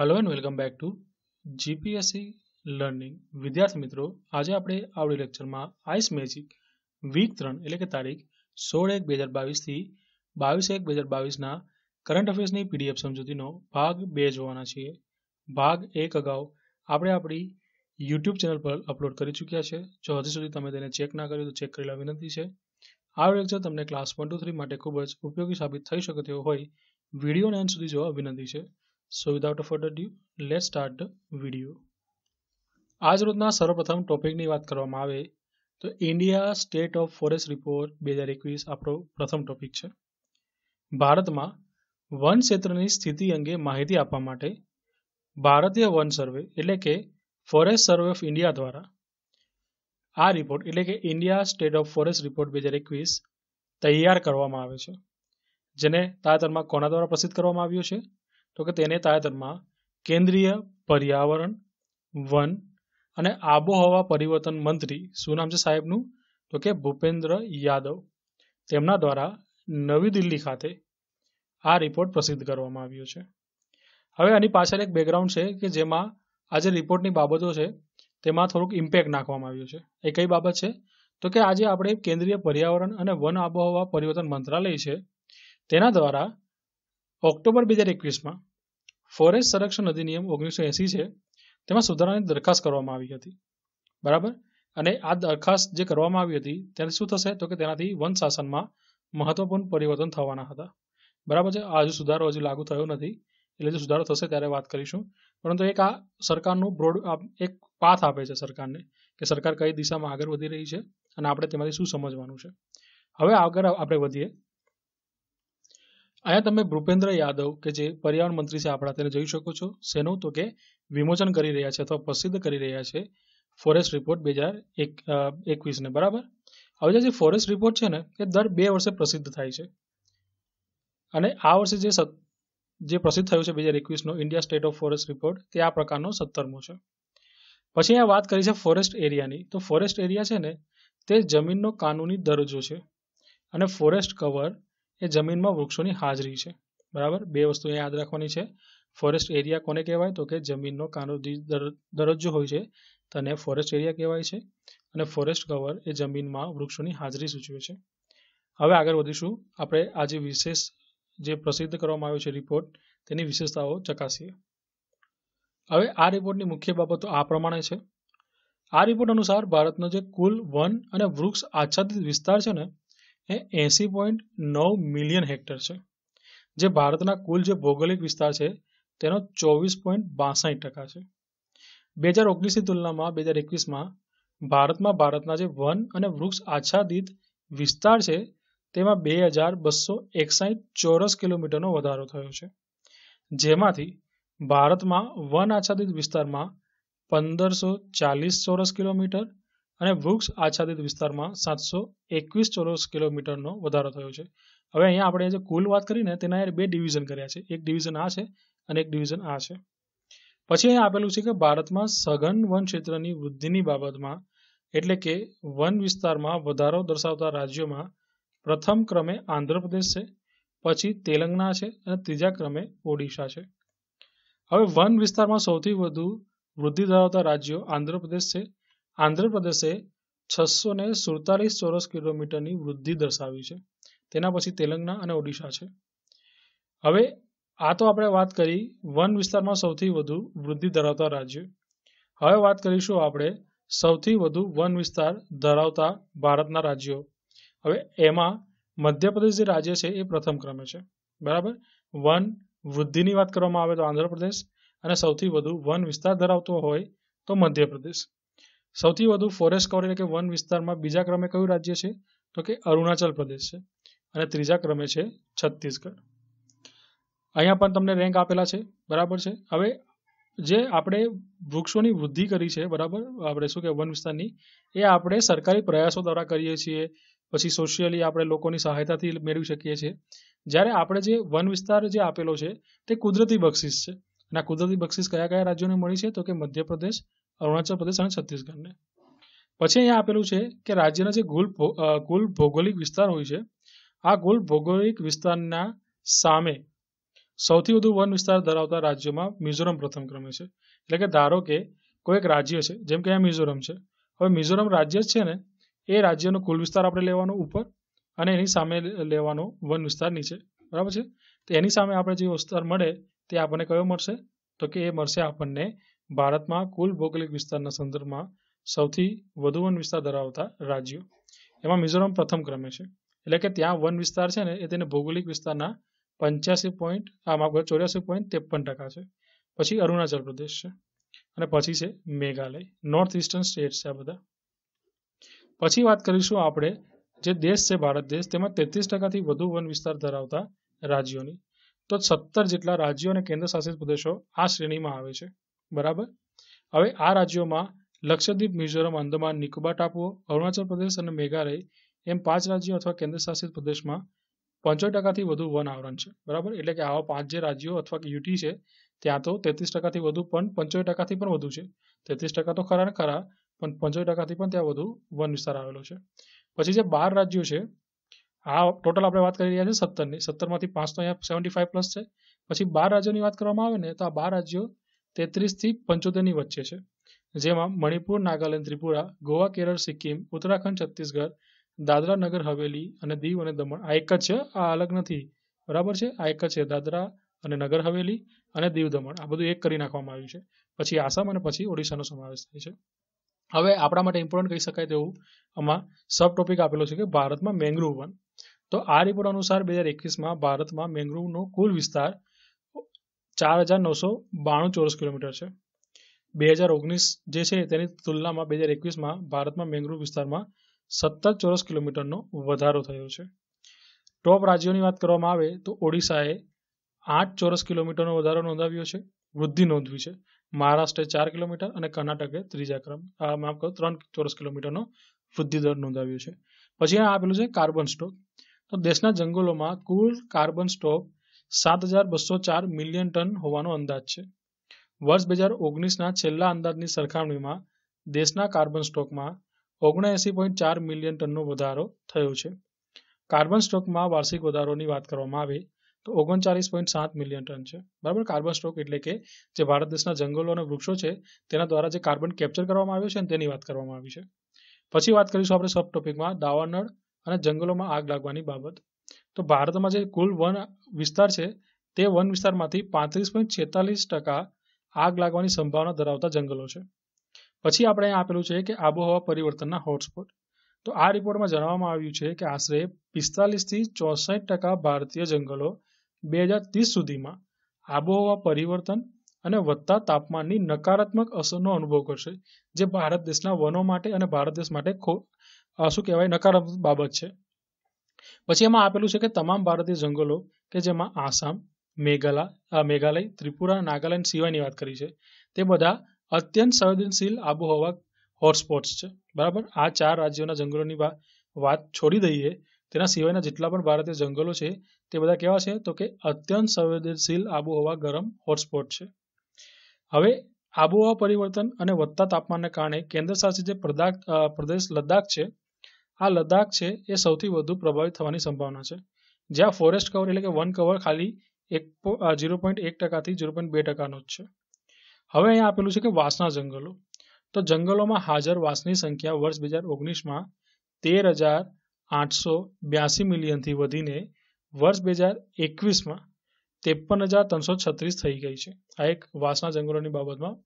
hello and welcome back to GPSC learning વિદ્યાર્થી મિત્રો આજે આપણે આવડી લેક્ચરમાં આઈસ મેજિક વીક ત્રણ એટલે કે તારીખ સોળ એક બે હજાર બાવીસથી બાવીસ એક બે હજાર બાવીસના કરંટ અફેર્સની પીડીએફ સમજૂતીનો ભાગ બે જોવાના છીએ ભાગ એક અગાઉ આપણે આપણી યુટ્યુબ ચેનલ પર અપલોડ કરી ચૂક્યા છે જો હજી સુધી તમે તેને ચેક ના કર્યું તો ચેક કરી લેવા વિનંતી છે આ લેક્ચર તમને ક્લાસ વન ટુ થ્રી માટે ખૂબ જ ઉપયોગી સાબિત થઈ શકે તેવો હોય વિડીયોને અંત સુધી જોવા વિનંતી છે so without further due let start the video આજ રોજના સર્વપ્રથમ ટોપિકની વાત કરવામાં આવે તો India state of forest report બે હજાર એકવીસ આપણો પ્રથમ ટોપિક છે ભારતમાં વન ક્ષેત્રની સ્થિતિ અંગે માહિતી આપવા માટે ભારતીય વન સર્વે એટલે કે ફોરેસ્ટ સર્વે ઓફ ઇન્ડિયા દ્વારા આ રિપોર્ટ એટલે કે India state of forest report બે હજાર એકવીસ તૈયાર કરવામાં આવે છે જેને તાજેતરમાં કોના દ્વારા પ્રસિદ્ધ કરવામાં આવ્યો છે તો કે તેને તાજેતરમાં કેન્દ્રીય પર્યાવરણ વન અને આબોહવા પરિવર્તન મંત્રી શું નામ છે સાહેબનું તો કે ભૂપેન્દ્ર યાદવ તેમના દ્વારા નવી દિલ્હી ખાતે આ રિપોર્ટ પ્રસિદ્ધ કરવામાં આવ્યો છે હવે આની પાછળ એક બેકગ્રાઉન્ડ છે કે જેમાં આ જે રિપોર્ટની બાબતો છે તેમાં થોડુંક ઇમ્પેક્ટ નાખવામાં આવ્યું છે એ કઈ બાબત છે તો કે આજે આપણે કેન્દ્રીય પર્યાવરણ અને વન આબોહવા પરિવર્તન મંત્રાલય છે તેના દ્વારા ઓક્ટોબર બે હજાર એકવીસમાં ફોરેસ્ટ સંરક્ષણ અધિનિયમ ઓગણીસો એંસી છે તેમાં સુધારાની દરખાસ્ત કરવામાં આવી હતી બરાબર અને આ દરખાસ્ત જે કરવામાં આવી હતી ત્યારે શું થશે તો કે તેનાથી વન શાસનમાં મહત્વપૂર્ણ પરિવર્તન થવાના હતા બરાબર છે હજુ સુધારો હજુ લાગુ થયો નથી એટલે જે સુધારો થશે ત્યારે વાત કરીશું પરંતુ એક આ સરકારનું બ્રોડ એક પાથ આપે છે સરકારને કે સરકાર કઈ દિશામાં આગળ વધી રહી છે અને આપણે તેમાંથી શું સમજવાનું છે હવે આગળ આપણે વધીએ અહીંયા તમે ભૂપેન્દ્ર યાદવ કે જે પર્યાવરણ મંત્રી છે આપણા તેને જોઈ શકો છો શેનું તો કે વિમોચન કરી રહ્યા છે અથવા પ્રસિદ્ધ કરી રહ્યા છે ફોરેસ્ટ રિપોર્ટ બે હજાર એક એકવીસને બરાબર હવે જે ફોરેસ્ટ રિપોર્ટ છે ને એ દર બે વર્ષે પ્રસિદ્ધ થાય છે અને આ વર્ષે જે જે પ્રસિદ્ધ થયો છે બે હજાર એકવીસનો India state of forest report તે આ પ્રકારનો સત્તરમો છે પછી આ વાત કરી છે ફોરેસ્ટ એરિયાની તો ફોરેસ્ટ એરિયા છે ને તે જમીનનો કાનૂની દરજ્જો છે અને ફોરેસ્ટ કવર એ જમીનમાં વૃક્ષોની હાજરી છે બરાબર બે વસ્તુ યાદ રાખવાની છે ફોરેસ્ટ એરિયા કોને કહેવાય તો કે જમીનનો કાનૂની દરજ્જો હોય છે તેને ફોરેસ્ટ એરિયા કહેવાય છે અને ફોરેસ્ટ કવર એ જમીનમાં વૃક્ષોની હાજરી સૂચવે છે હવે આગળ વધીશું આપણે આજે વિશેષ જે પ્રસિદ્ધ કરવામાં આવ્યો છે રિપોર્ટ તેની વિશેષતાઓ ચકાસીએ હવે આ રિપોર્ટની મુખ્ય બાબતો આ પ્રમાણે છે આ રિપોર્ટ અનુસાર ભારતનો જે કુલ વન અને વૃક્ષ આચ્છાદિત વિસ્તાર છે ને એ એંસી પોઈન્ટ નવ મિલિયન હેક્ટર છે જે ભારતના કુલ જે ભૌગોલિક વિસ્તાર છે તેનો ચોવીસ પોઈન્ટ બાસઠ ટકા છે બે હજાર ઓગણીસની તુલનામાં બે હજાર એકવીસમાં ભારતમાં ભારતના જે વન અને વૃક્ષ આચ્છાદિત વિસ્તાર છે તેમાં બે હજાર બસો એકસાઠ ચોરસ કિલોમીટરનો વધારો થયો છે જેમાંથી ભારતમાં વન આચ્છાદિત વિસ્તારમાં પંદરસો ચાલીસ ચોરસ કિલોમીટર અને વૃક્ષ આચ્છાદિત વિસ્તારમાં સાતસો એકવીસ ચોરસ કિલોમીટરનો વધારો થયો છે હવે અહીંયા આપણે જે કુલ વાત કરીને તેના બે ડિવિઝન કર્યા છે એક ડિવિઝન આ છે અને એક ડિવિઝન આ છે પછી અહીંયા આપેલું છે કે ભારતમાં સઘન વન ક્ષેત્રની વૃદ્ધિની બાબતમાં એટલે કે વન વિસ્તારમાં વધારો દર્શાવતા રાજ્યોમાં પ્રથમ ક્રમે આંધ્રપ્રદેશ છે પછી તેલંગણા છે અને ત્રીજા ક્રમે ઓડિશા છે હવે વન વિસ્તારમાં સૌથી વધુ વૃદ્ધિ ધરાવતા રાજ્યો આંધ્રપ્રદેશ છે આંધ્રપ્રદેશે છસો ને સુડતાલીસ ચોરસ કિલોમીટરની વૃદ્ધિ દર્શાવી છે તેના પછી તેલંગણા અને ઓડિશા છે હવે આ તો આપણે વાત કરી વન વિસ્તારમાં સૌથી વધુ વૃદ્ધિ ધરાવતા રાજ્ય હવે વાત કરીશું આપણે સૌથી વધુ વન વિસ્તાર ધરાવતા ભારતના રાજ્યો હવે એમાં મધ્યપ્રદેશ જે રાજ્ય છે એ પ્રથમ ક્રમે છે બરાબર વન વૃદ્ધિની વાત કરવામાં આવે તો આંધ્રપ્રદેશ અને સૌથી વધુ વન વિસ્તાર ધરાવતો હોય તો મધ્યપ્રદેશ સૌથી વધુ ફોરેસ્ટ કવર એટલે કે વન વિસ્તારમાં બીજા ક્રમે કયું રાજ્ય છે તો કે અરુણાચલ પ્રદેશ છે અને ત્રીજા ક્રમે છે છત્તીસગઢ અહીંયા પણ તમને રેન્ક આપેલા છે બરાબર છે હવે જે આપણે વૃક્ષોની વૃદ્ધિ કરી છે બરાબર આપણે શું કે વન વિસ્તારની એ આપણે સરકારી પ્રયાસો દ્વારા કરીએ છીએ પછી સોશિયલી આપણે લોકોની સહાયતાથી મેળવી શકીએ છીએ જ્યારે આપણે જે વન વિસ્તાર જે આપેલો છે તે કુદરતી બક્ષિસ છે અને આ કુદરતી બક્ષિસ કયા કયા રાજ્યોને મળી છે તો કે મધ્યપ્રદેશ અરુણાચલ પ્રદેશ અને છત્તીસગઢને પછી અહીંયા આપેલું છે કે રાજ્યના જે કુલ કુલ ભૌગોલિક વિસ્તાર હોય છે આ કુલ ભૌગોલિક વિસ્તારના સામે સૌથી વધુ વન વિસ્તાર ધરાવતા રાજ્યોમાં મિઝોરમ પ્રથમ ક્રમે છે એટલે કે ધારો કે એક રાજ્ય છે જેમ કે અહીંયા મિઝોરમ છે હવે મિઝોરમ રાજ્ય છે ને એ રાજ્યનો કુલ વિસ્તાર આપણે લેવાનો ઉપર અને એની સામે લેવાનો વન વિસ્તાર નીચે બરાબર છે તો એની સામે આપણે જે વિસ્તાર મળે તે આપણને કયો મળશે તો કે એ મળશે આપણને ભારતમાં કુલ ભૌગોલિક વિસ્તારના સંદર્ભમાં સૌથી વધુ વન વિસ્તાર ધરાવતા રાજ્યો એમાં મિઝોરમ પ્રથમ ક્રમે છે એટલે કે ત્યાં વન વિસ્તાર છે ને એ તેને ભૌગોલિક વિસ્તારના પંચ્યાસી પોઈન્ટ આ માફ ચોર્યાસી પોઈન્ટ ત્રેપન ટકા છે પછી અરુણાચલ પ્રદેશ છે અને પછી છે મેઘાલય નોર્થ ઇસ્ટર્ન સ્ટેટ છે આ બધા પછી વાત કરીશું આપણે જે દેશ છે ભારત દેશ તેમાં તેત્રીસ ટકાથી વધુ વન વિસ્તાર ધરાવતા રાજ્યોની તો સત્તર જેટલા રાજ્યો અને કેન્દ્રશાસિત પ્રદેશો આ શ્રેણીમાં આવે છે બરાબર હવે આ રાજ્યોમાં લક્ષદ્વીપ મિઝોરમ આંદમાન નિકોબાર ટાપુઓ અરુણાચલ પ્રદેશ અને મેઘાલય એમ પાંચ રાજ્યો અથવા કેન્દ્રશાસિત પ્રદેશમાં પંચોતેર ટકાથી વધુ વન આવરણ છે બરાબર એટલે કે આવા પાંચ જે રાજ્યો અથવા યુટી છે ત્યાં તો તેત્રીસ ટકાથી વધુ પણ પંચોતેર ટકાથી પણ વધુ છે તેત્રીસ ટકા તો ખરા ને ખરા પણ પંચોતેર ટકાથી પણ ત્યાં વધુ વન વિસ્તાર આવેલો છે પછી જે બાર રાજ્યો છે આ ટોટલ આપણે વાત કરી રહ્યા છીએ સત્તરની સત્તરમાંથી પાંચ તો અહીંયા સેવન્ટી ફાઈવ પ્લસ છે પછી બાર રાજ્યોની વાત કરવામાં આવે ને તો આ બાર રાજ્યો તેત્રીસથી પંચોતેરની વચ્ચે છે જેમાં મણિપુર નાગાલેન્ડ ત્રિપુરા ગોવા કેરળ સિક્કિમ ઉત્તરાખંડ છત્તીસગઢ દાદરા નગર હવેલી અને દીવ અને દમણ આ એક જ છે આ અલગ નથી બરાબર છે આ એક જ છે દાદરા અને નગર હવેલી અને દીવ દમણ આ બધું એક કરી નાખવામાં આવ્યું છે પછી આસામ અને પછી ઓડિશાનો સમાવેશ થાય છે હવે આપણા માટે ઇમ્પોર્ટન્ટ કહી શકાય તેવું આમાં સબ ટોપિક આપેલો છે કે ભારતમાં મેંગ્રુવ વન તો આ રિપોર્ટ અનુસાર બે હજાર એકવીસમાં ભારતમાં મેંગ્રુવનો કુલ વિસ્તાર ચાર હજાર નવસો બાણું ચોરસ કિલોમીટર છે બે હજાર ઓગણીસ જે છે તેની તુલનામાં બે હજાર એકવીસમાં ભારતમાં મેંગ્રુવ વિસ્તારમાં સત્તર ચોરસ કિલોમીટરનો વધારો થયો છે ટોપ રાજ્યોની વાત કરવામાં આવે તો ઓડિશાએ આઠ ચોરસ કિલોમીટરનો વધારો નોંધાવ્યો છે વૃદ્ધિ નોંધવી છે મહારાષ્ટ્રે ચાર કિલોમીટર અને કર્ણાટકે ત્રીજા ક્રમ માફ કરો ત્રણ ચોરસ કિલોમીટરનો વૃદ્ધિ દર નોંધાવ્યો છે પછી આ આપેલું છે કાર્બન સ્ટોક તો દેશના જંગલોમાં કુલ કાર્બન સ્ટોક સાત હજાર બસો ચાર મિલિયન ટન હોવાનો અંદાજ છે વર્ષ બે હજાર ઓગણીસના છેલ્લા અંદાજની સરખામણીમાં દેશના કાર્બન સ્ટોકમાં ઓગણએંસી પોઈન્ટ ચાર મિલિયન ટનનો વધારો થયો છે કાર્બન સ્ટોકમાં વાર્ષિક વધારોની વાત કરવામાં આવે તો ઓગણચાલીસ પોઈન્ટ સાત મિલિયન ટન છે બરાબર કાર્બન સ્ટોક એટલે કે જે ભારત દેશના જંગલો અને વૃક્ષો છે તેના દ્વારા જે કાર્બન કેપ્ચર કરવામાં આવ્યો છે તેની વાત કરવામાં આવી છે પછી વાત કરીશું આપણે સબ ટોપિકમાં દાવાનળ અને જંગલોમાં આગ લાગવાની બાબત તો ભારતમાં જે કુલ વન વિસ્તાર છે તે વન વિસ્તારમાંથી પાંત્રીસ પોઈન્ટ છેતાલીસ ટકા આગ લાગવાની સંભાવના ધરાવતા જંગલો છે પછી આપણે આપેલું છે કે આબોહવા પરિવર્તનના હોટસ્પોટ તો આ રિપોર્ટમાં જણાવવામાં આવ્યું છે કે આશરે પિસ્તાલીસથી ચોસઠ ટકા ભારતીય જંગલો બે હજાર ત્રીસ સુધીમાં આબોહવા પરિવર્તન અને વધતા તાપમાનની નકારાત્મક અસરનો અનુભવ કરશે જે ભારત દેશના વનો માટે અને ભારત દેશ માટે શું કહેવાય નકારાત્મક બાબત છે પછી એમાં આપેલું છે કે તમામ ભારતીય જંગલો કે જેમાં આસામ મેઘાલા મેઘાલય ત્રિપુરા નાગાલેન્ડ સિવાયની વાત કરી છે તે બધા અત્યંત સંવેદનશીલ આબોહવા હોટસ્પોટ્સ છે બરાબર આ ચાર રાજ્યોના જંગલોની વાત છોડી દઈએ તેના સિવાયના જેટલા પણ ભારતીય જંગલો છે તે બધા કેવા છે તો કે અત્યંત સંવેદનશીલ આબોહવા ગરમ હોટસ્પોટ છે હવે આબોહવા પરિવર્તન અને વધતા તાપમાનને કારણે કેન્દ્ર શાસિત જે પ્રદેશ લદ્દાખ છે આ લદ્દાખ છે એ સૌથી વધુ પ્રભાવિત થવાની સંભાવના છે જ્યાં ફોરેસ્ટ કવર એટલે કે વન કવર ખાલી એક ઝીરો પોઈન્ટ એક ટકાથી ઝીરો પોઈન્ટ બે ટકાનો જ છે હવે અહીંયા આપેલું છે કે વાંસના જંગલો તો જંગલોમાં હાજર વાસની સંખ્યા વર્ષ બે હજાર ઓગણીસમાં તેર હજાર આઠસો બ્યાસી મિલિયનથી વધીને વર્ષ બે હજાર એકવીસમાં ત્રેપન હજાર ત્રણસો છત્રીસ થઈ ગઈ છે આ એક વાસના જંગલોની બાબતમાં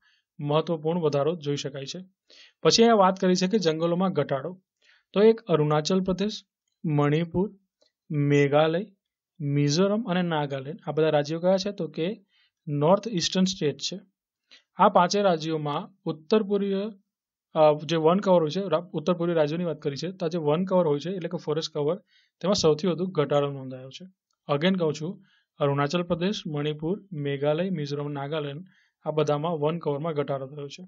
મહત્વપૂર્ણ વધારો જોઈ શકાય છે પછી અહીંયા વાત કરી છે કે જંગલોમાં ઘટાડો તો એક અરુણાચલ પ્રદેશ મણિપુર મેઘાલય મિઝોરમ અને નાગાલેન્ડ આ બધા રાજ્યો કયા છે તો કે નોર્થ ઇસ્ટર્ન સ્ટેટ છે આ પાંચે રાજ્યોમાં ઉત્તર પૂર્વીય જે વન કવર હોય છે ઉત્તર પૂર્વીય રાજ્યોની વાત કરી છે તો જે વન કવર હોય છે એટલે કે ફોરેસ્ટ કવર તેમાં સૌથી વધુ ઘટાડો નોંધાયો છે અગેન કહું છું અરુણાચલ પ્રદેશ મણિપુર મેઘાલય મિઝોરમ નાગાલેન્ડ આ બધામાં વન કવરમાં ઘટાડો થયો છે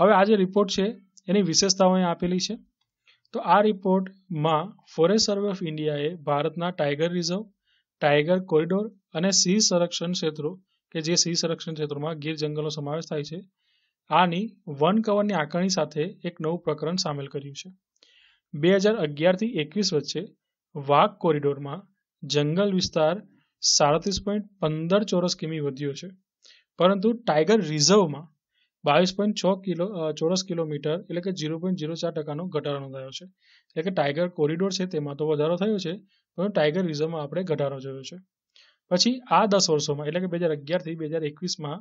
હવે આ જે રિપોર્ટ છે એની વિશેષતાઓ અહીં આપેલી છે તો આ રિપોર્ટમાં ફોરેસ્ટ સર્વે ઓફ ઇન્ડિયાએ ભારતના ટાઈગર રિઝર્વ ટાઈગર કોરિડોર અને સિંહ સંરક્ષણ ક્ષેત્રો કે જે સિંહ સંરક્ષણ ક્ષેત્રોમાં ગીર જંગલનો સમાવેશ થાય છે આની વન કવરની આકારણી સાથે એક નવું પ્રકરણ સામેલ કર્યું છે બે હજાર અગિયારથી એકવીસ વચ્ચે વાઘ કોરિડોરમાં જંગલ વિસ્તાર સાડત્રીસ પોઈન્ટ પંદર ચોરસ કિમી વધ્યો છે પરંતુ ટાઈગર રિઝર્વમાં બાવીસ પોઈન્ટ છ કિલો ચોરસ કિલોમીટર એટલે કે ઝીરો પોઈન્ટ ઝીરો ચાર ટકાનો ઘટાડો નોંધાયો છે એટલે કે ટાઈગર કોરિડોર છે તેમાં તો વધારો થયો છે પણ ટાઈગર રિઝર્વમાં આપણે ઘટાડો જોયો છે પછી આ દસ વર્ષોમાં એટલે કે બે હજાર અગિયારથી બે હજાર એકવીસમાં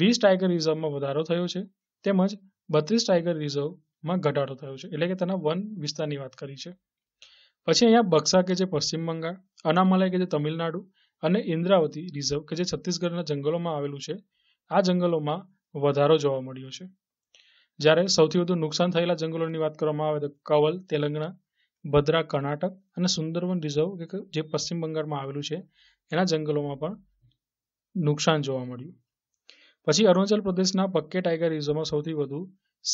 વીસ ટાઈગર રિઝર્વમાં વધારો થયો છે તેમજ બત્રીસ ટાઈગર રિઝર્વમાં ઘટાડો થયો છે એટલે કે તેના વન વિસ્તારની વાત કરી છે પછી અહીંયા બક્સા કે જે પશ્ચિમ બંગાળ અનામલાઈ કે જે તમિલનાડુ અને ઇન્દ્રાવતી રિઝર્વ કે જે છત્તીસગઢના જંગલોમાં આવેલું છે આ જંગલોમાં વધારો જોવા મળ્યો છે જ્યારે સૌથી વધુ નુકસાન થયેલા જંગલોની વાત કરવામાં આવે તો કવલ તેલંગણા ભદ્રા કર્ણાટક અને સુંદરવન રિઝર્વ જે પશ્ચિમ બંગાળમાં આવેલું છે એના જંગલોમાં પણ નુકસાન જોવા મળ્યું પછી અરુણાચલ પ્રદેશના પક્કે ટાઈગર રિઝર્વમાં સૌથી વધુ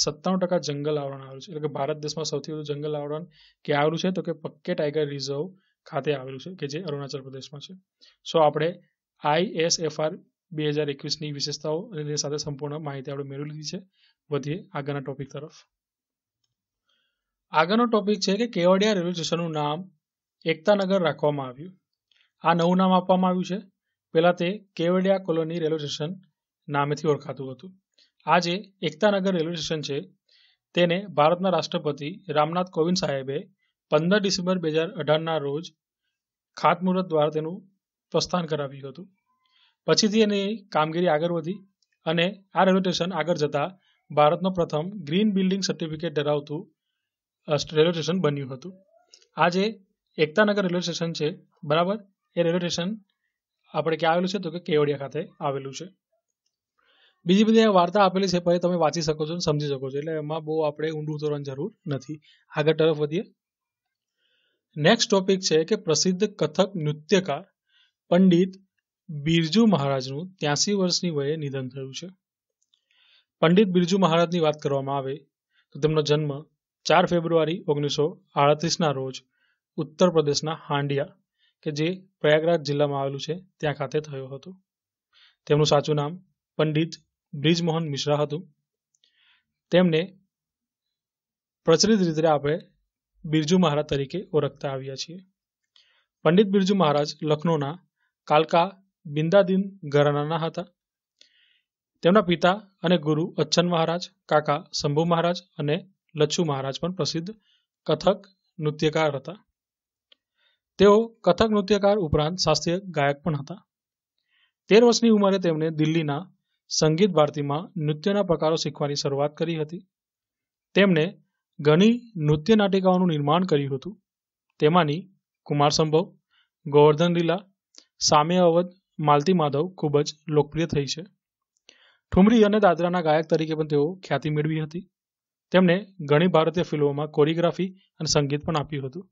સત્તાણું ટકા જંગલ આવરણ આવેલું છે એટલે કે ભારત દેશમાં સૌથી વધુ જંગલ આવરણ કે આવેલું છે તો કે પક્કે ટાઈગર રિઝર્વ ખાતે આવેલું છે કે જે અરુણાચલ પ્રદેશમાં છે સો આપણે આઈએસએફઆર બે હજાર એકવીસની વિશેષતાઓ અને સાથે સંપૂર્ણ માહિતી આપણે મેળવી લીધી છે વધીએ આગળના ટોપિક તરફ આગળનો ટોપિક છે કે કેવડિયા રેલવે સ્ટેશનનું નામ એકતાનગર રાખવામાં આવ્યું આ નવું નામ આપવામાં આવ્યું છે પહેલાં તે કેવડિયા કોલોની રેલવે સ્ટેશન નામેથી ઓળખાતું હતું આજે એકતાનગર રેલવે સ્ટેશન છે તેને ભારતના રાષ્ટ્રપતિ રામનાથ કોવિંદ સાહેબે પંદર ડિસેમ્બર બે હજાર અઢારના રોજ ખાતમુહૂર્ત દ્વારા તેનું પ્રસ્થાન કરાવ્યું હતું પછીથી એની કામગીરી આગળ વધી અને આ રેલવે સ્ટેશન આગળ જતાં ભારતનું પ્રથમ ગ્રીન બિલ્ડિંગ સર્ટિફિકેટ ધરાવતું રેલવે સ્ટેશન બન્યું હતું આજે એકતાનગર રેલવે સ્ટેશન છે બરાબર એ રેલવે સ્ટેશન આપણે ક્યાં આવેલું છે તો કે કેવડિયા ખાતે આવેલું છે બીજી બધી વાર્તા આપેલી છે પછી તમે વાંચી શકો છો અને સમજી શકો છો એટલે એમાં બહુ આપણે ઊંડું ઉતરવાની જરૂર નથી આગળ તરફ વધીએ નેક્સ્ટ ટોપિક છે કે પ્રસિદ્ધ કથક નૃત્યકાર પંડિત બિરજુ મહારાજનું ત્યાસી વર્ષની વયે નિધન થયું છે પંડિત બિરજુ મહારાજની વાત કરવામાં આવે તો તેમનો જન્મ ચાર ફેબ્રુઆરી ઓગણીસો આડત્રીસના રોજ ઉત્તર પ્રદેશના હાંડિયા કે જે પ્રયાગરાજ જિલ્લામાં આવેલું છે ત્યાં ખાતે થયો હતો તેમનું સાચું નામ પંડિત બ્રિજમોહન મિશ્રા હતું તેમને પ્રચલિત રીતે આપણે બિરજુ મહારાજ તરીકે ઓળખતા આવ્યા છીએ પંડિત બિરજુ મહારાજ લખનૌના કાલકા બિંદાદીન ઘરાનાના હતા તેમના પિતા અને ગુરુ અચ્છન મહારાજ કાકા શંભુ મહારાજ અને લચ્છુ મહારાજ પણ પ્રસિદ્ધ કથક નૃત્યકાર હતા તેઓ કથક નૃત્યકાર ઉપરાંત શાસ્ત્રીય ગાયક પણ હતા તેર વર્ષની ઉંમરે તેમણે દિલ્હીના સંગીત ભારતીમાં નૃત્યના પ્રકારો શીખવાની શરૂઆત કરી હતી તેમણે ઘણી નૃત્ય નાટિકાઓનું નિર્માણ કર્યું હતું તેમાંની કુમાર સંભવ ગોવર્ધન લીલા સામે અવધ માલતી માધવ ખૂબ જ લોકપ્રિય થઈ છે ઠુમરી અને દાદરાના ગાયક તરીકે પણ તેઓ ખ્યાતિ મેળવી હતી તેમણે ઘણી ભારતીય ફિલ્મોમાં કોરિયોગ્રાફી અને સંગીત પણ આપ્યું હતું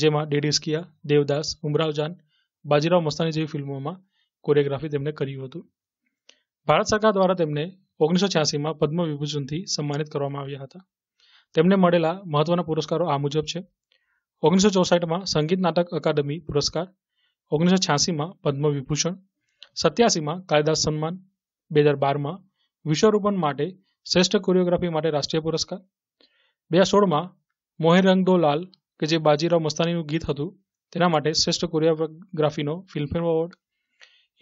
જેમાં ડેડિસ્કિયા દેવદાસ ઉમરાવજાન બાજીરાવ મસ્તાની જેવી ફિલ્મોમાં કોરિયોગ્રાફી તેમણે કર્યું હતું ભારત સરકાર દ્વારા તેમને ઓગણીસો છ્યાસીમાં પદ્મ વિભૂષણથી સન્માનિત કરવામાં આવ્યા હતા તેમને મળેલા મહત્વના પુરસ્કારો આ મુજબ છે ઓગણીસો ચોસઠમાં સંગીત નાટક અકાદમી પુરસ્કાર ઓગણીસો છ્યાસીમાં પદ્મવિભૂષણ સત્યાસીમાં કાલિદાસ સન્માન બે હજાર બારમાં વિશ્વરૂપણ માટે શ્રેષ્ઠ કોરિયોગ્રાફી માટે રાષ્ટ્રીય પુરસ્કાર બે હજાર સોળમાં મોહે લાલ કે જે બાજીરાવ મસ્તાનીનું ગીત હતું તેના માટે શ્રેષ્ઠ કોરિયોગ્રાફીનો ફિલ્મફેર એવોર્ડ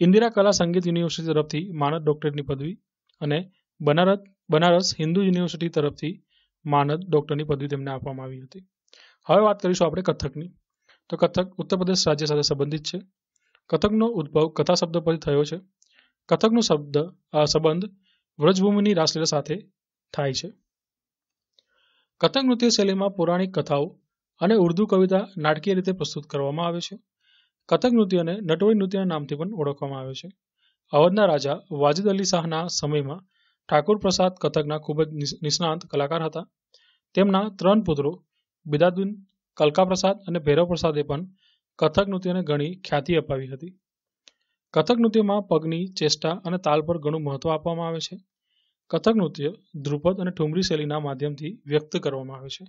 ઇન્દિરા કલા સંગીત યુનિવર્સિટી તરફથી માનદ ડોક્ટરેટની પદવી અને બનારસ બનારસ હિન્દુ યુનિવર્સિટી તરફથી માનદ ડોક્ટરની પદવી તેમને આપવામાં આવી હતી હવે વાત કરીશું આપણે કથકની તો કથક ઉત્તર પ્રદેશ રાજ્ય સાથે સંબંધિત છે કથકનો ઉદ્ભવ કથા શબ્દ પરથી થયો છે કથકનો શબ્દ સંબંધ વ્રજભૂમિની રાસલીલા સાથે થાય છે કથક નૃત્ય શૈલીમાં પૌરાણિક કથાઓ અને ઉર્દુ કવિતા નાટકીય રીતે પ્રસ્તુત કરવામાં આવે છે કથક નૃત્યને નટવરી નૃત્યના નામથી પણ ઓળખવામાં આવે છે અવધના રાજા વાજિદ અલી શાહના સમયમાં ઠાકોર પ્રસાદ કથકના ખૂબ જ નિષ્ણાંત કલાકાર હતા તેમના ત્રણ પુત્રો બિદાદુન કલકા પ્રસાદ અને ભૈરવ પ્રસાદે પણ કથક નૃત્યને ઘણી ખ્યાતિ અપાવી હતી કથક નૃત્યમાં પગની ચેષ્ટા અને તાલ પર ઘણું મહત્વ આપવામાં આવે છે કથક નૃત્ય ધ્રુપદ અને ઠુમરી શૈલીના માધ્યમથી વ્યક્ત કરવામાં આવે છે